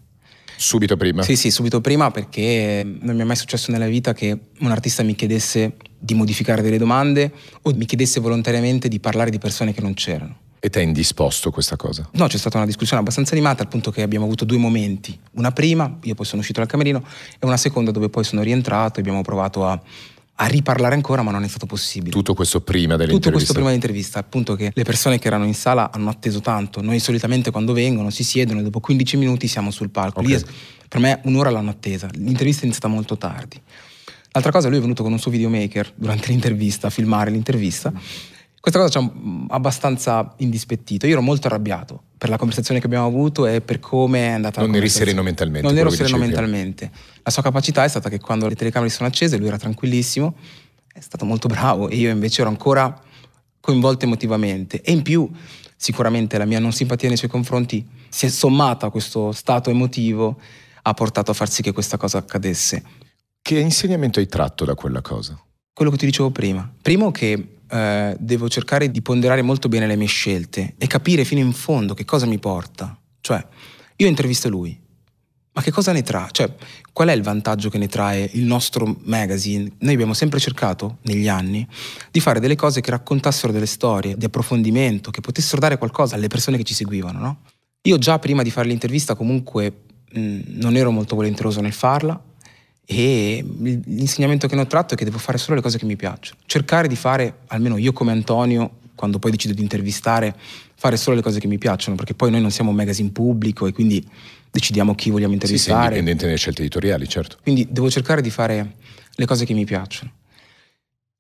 Subito prima? Sì, sì, subito prima perché non mi è mai successo nella vita che un artista mi chiedesse di modificare delle domande o mi chiedesse volontariamente di parlare di persone che non c'erano. E ti è indisposto questa cosa? No, c'è stata una discussione abbastanza animata al punto che abbiamo avuto due momenti. Una prima, io poi sono uscito dal camerino, e una seconda dove poi sono rientrato e abbiamo provato a a riparlare ancora, ma non è stato possibile. Tutto questo prima dell'intervista? Tutto questo prima dell'intervista, appunto che le persone che erano in sala hanno atteso tanto. Noi solitamente quando vengono si siedono e dopo 15 minuti siamo sul palco. Okay. Lì, per me un'ora l'hanno attesa, l'intervista è iniziata molto tardi. L'altra cosa, lui è venuto con un suo videomaker durante l'intervista, a filmare l'intervista. Mm questa cosa ci ha mm, abbastanza indispettito. Io ero molto arrabbiato per la conversazione che abbiamo avuto e per come è andata non la eri sereno mentalmente. Non ero sereno mentalmente. La sua capacità è stata che quando le telecamere sono accese, lui era tranquillissimo, è stato molto bravo e io invece ero ancora coinvolto emotivamente. E in più, sicuramente la mia non simpatia nei suoi confronti si è sommata a questo stato emotivo, ha portato a far sì che questa cosa accadesse. Che insegnamento hai tratto da quella cosa? Quello che ti dicevo prima. Primo che eh, devo cercare di ponderare molto bene le mie scelte e capire fino in fondo che cosa mi porta. Cioè, io intervisto lui, ma che cosa ne trae? Cioè, qual è il vantaggio che ne trae il nostro magazine? Noi abbiamo sempre cercato, negli anni, di fare delle cose che raccontassero delle storie, di approfondimento, che potessero dare qualcosa alle persone che ci seguivano, no? Io già prima di fare l'intervista comunque mh, mm, non ero molto volenteroso nel farla, e l'insegnamento che ne ho tratto è che devo fare solo le cose che mi piacciono. Cercare di fare, almeno io come Antonio, quando poi decido di intervistare, fare solo le cose che mi piacciono, perché poi noi non siamo un magazine pubblico e quindi decidiamo chi vogliamo intervistare. Sì, sei indipendente nelle scelte editoriali, certo. Quindi devo cercare di fare le cose che mi piacciono.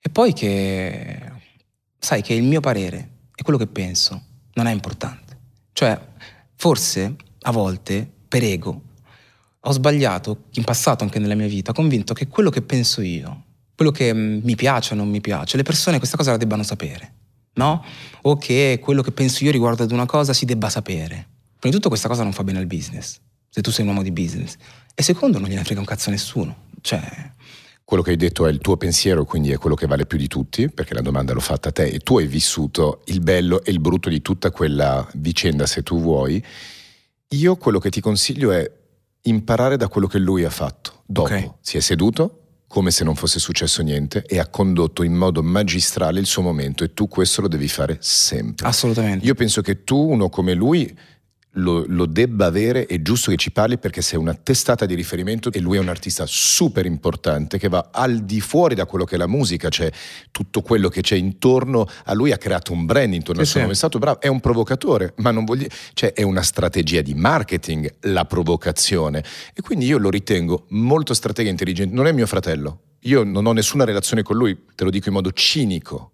E poi che, sai, che il mio parere e quello che penso non è importante. Cioè, forse a volte, per ego, ho sbagliato in passato anche nella mia vita, convinto che quello che penso io, quello che mm, mi piace o non mi piace, le persone questa cosa la debbano sapere, no? O che quello che penso io riguardo ad una cosa si debba sapere. Prima di tutto questa cosa non fa bene al business, se tu sei un uomo di business. E secondo non gliene frega un cazzo a nessuno. Cioè, quello che hai detto è il tuo pensiero, quindi è quello che vale più di tutti, perché la domanda l'ho fatta a te e tu hai vissuto il bello e il brutto di tutta quella vicenda, se tu vuoi. Io quello che ti consiglio è imparare da quello che lui ha fatto. Dopo okay. si è seduto come se non fosse successo niente e ha condotto in modo magistrale il suo momento e tu questo lo devi fare sempre. Assolutamente. Io penso che tu, uno come lui, lo, lo, debba avere, è giusto che ci parli perché sei una testata di riferimento e lui è un artista super importante che va al di fuori da quello che è la musica, cioè tutto quello che c'è intorno a lui ha creato un brand intorno sì, a sé. Sì. È stato bravo, è un provocatore, ma non voglio, cioè è una strategia di marketing la provocazione e quindi io lo ritengo molto strategico e intelligente, non è mio fratello. Io non ho nessuna relazione con lui, te lo dico in modo cinico,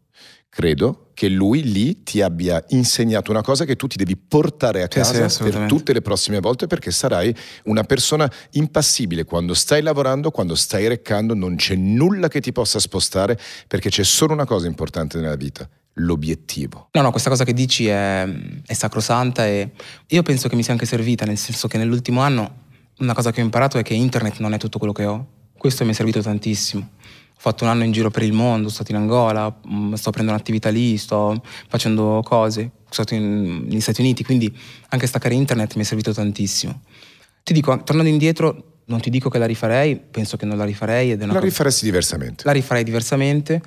credo che lui lì ti abbia insegnato una cosa che tu ti devi portare a casa sì, sì, per tutte le prossime volte perché sarai una persona impassibile quando stai lavorando, quando stai reccando, non c'è nulla che ti possa spostare perché c'è solo una cosa importante nella vita, l'obiettivo. No, no, questa cosa che dici è, è sacrosanta e io penso che mi sia anche servita, nel senso che nell'ultimo anno una cosa che ho imparato è che internet non è tutto quello che ho, questo mi è servito tantissimo ho fatto un anno in giro per il mondo, sono stato in Angola, mm, sto aprendo un'attività lì, sto facendo cose, sono stato negli Stati Uniti, quindi anche staccare internet mi è servito tantissimo. Ti dico, tornando indietro, non ti dico che la rifarei, penso che non la rifarei. Ed è una la cosa... rifaresti diversamente. La rifarei diversamente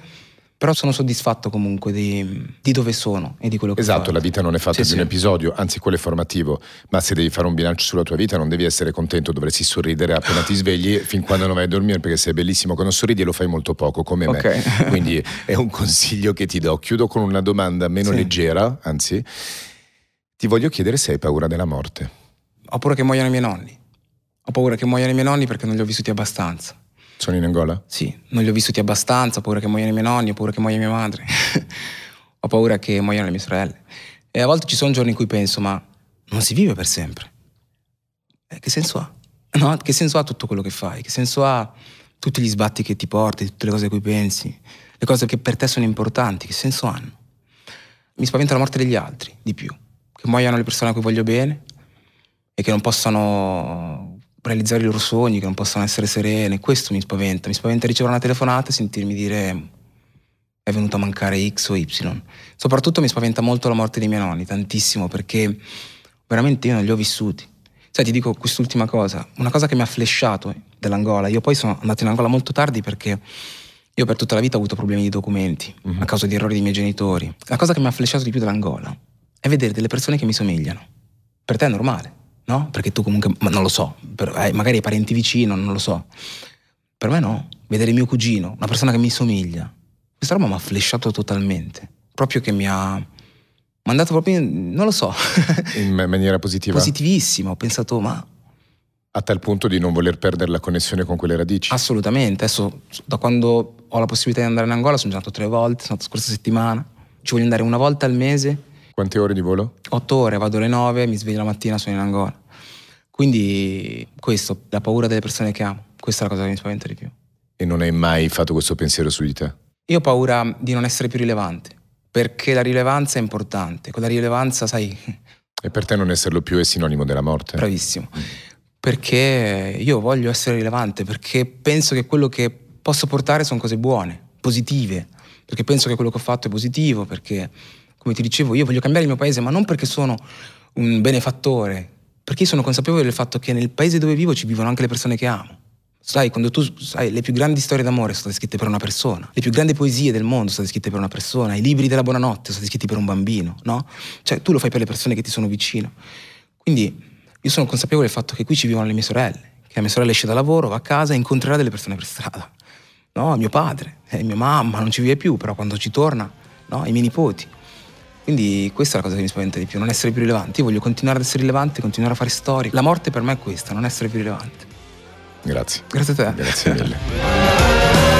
però sono soddisfatto comunque di, di dove sono e di quello che esatto, Esatto, la vita non è fatta sì, di sì. un episodio, anzi quello è formativo, ma se devi fare un bilancio sulla tua vita non devi essere contento, dovresti sorridere appena ti svegli fin quando non vai a dormire perché sei bellissimo quando sorridi e lo fai molto poco come okay. me. Quindi è un consiglio che ti do. Chiudo con una domanda meno sì. leggera, anzi, ti voglio chiedere se hai paura della morte. Ho paura che muoiano i miei nonni. Ho paura che muoiano i miei nonni perché non li ho vissuti abbastanza. Sono in Angola? Sì, non li ho vissuti abbastanza, ho paura che muoiano i miei nonni, ho paura che muoia mia madre, ho paura che muoiano le mie sorelle. E a volte ci sono giorni in cui penso, ma non si vive per sempre. Eh, che senso ha? No, che senso ha tutto quello che fai? Che senso ha tutti gli sbatti che ti porti, tutte le cose a cui pensi, le cose che per te sono importanti, che senso hanno? Mi spaventa la morte degli altri, di più. Che muoiano le persone a cui voglio bene e che non possano realizzare i loro sogni, che non possono essere serene, questo mi spaventa. Mi spaventa ricevere una telefonata e sentirmi dire è venuto a mancare X o Y. Soprattutto mi spaventa molto la morte dei miei nonni, tantissimo, perché veramente io non li ho vissuti. Sai, ti dico quest'ultima cosa, una cosa che mi ha flesciato dell'Angola. Io poi sono andato in Angola molto tardi perché io per tutta la vita ho avuto problemi di documenti uh-huh. a causa di errori dei miei genitori. La cosa che mi ha flesciato di più dell'Angola è vedere delle persone che mi somigliano. Per te è normale no? Perché tu comunque, ma non lo so, per, eh, magari hai parenti vicino, non lo so. Per me no, vedere mio cugino, una persona che mi somiglia, questa roba mi ha flesciato totalmente, proprio che mi ha mandato proprio, in, non lo so. in maniera positiva? Positivissima, ho pensato ma... A tal punto di non voler perdere la connessione con quelle radici? Assolutamente, adesso da quando ho la possibilità di andare in Angola sono già andato tre volte, sono andato scorsa settimana, ci voglio andare una volta al mese quante ore di volo? Otto ore, vado alle nove, mi sveglio la mattina, sono in Angola. Quindi questo, la paura delle persone che amo, questa è la cosa che mi spaventa di più. E non hai mai fatto questo pensiero su di te? Io ho paura di non essere più rilevante, perché la rilevanza è importante. Con la rilevanza, sai... E per te non esserlo più è sinonimo della morte? Bravissimo. Mm. Perché io voglio essere rilevante, perché penso che quello che posso portare sono cose buone, positive, perché penso che quello che ho fatto è positivo, perché come ti dicevo, io voglio cambiare il mio paese, ma non perché sono un benefattore, perché io sono consapevole del fatto che nel paese dove vivo ci vivono anche le persone che amo. Sai, quando tu sai, le più grandi storie d'amore sono state scritte per una persona, le più grandi poesie del mondo sono state scritte per una persona, i libri della buonanotte sono stati scritti per un bambino, no? Cioè, tu lo fai per le persone che ti sono vicino. Quindi io sono consapevole del fatto che qui ci vivono le mie sorelle, che la mia sorella esce da lavoro, va a casa e incontrerà delle persone per strada. No, mio padre, eh, mia mamma, non ci vive più, però quando ci torna, no, i miei nipoti. Quindi questa è la cosa che mi spaventa di più, non essere più rilevante. Io voglio continuare ad essere rilevante, continuare a fare storie. La morte per me è questa, non essere più rilevante. Grazie. Grazie a te. Grazie mille.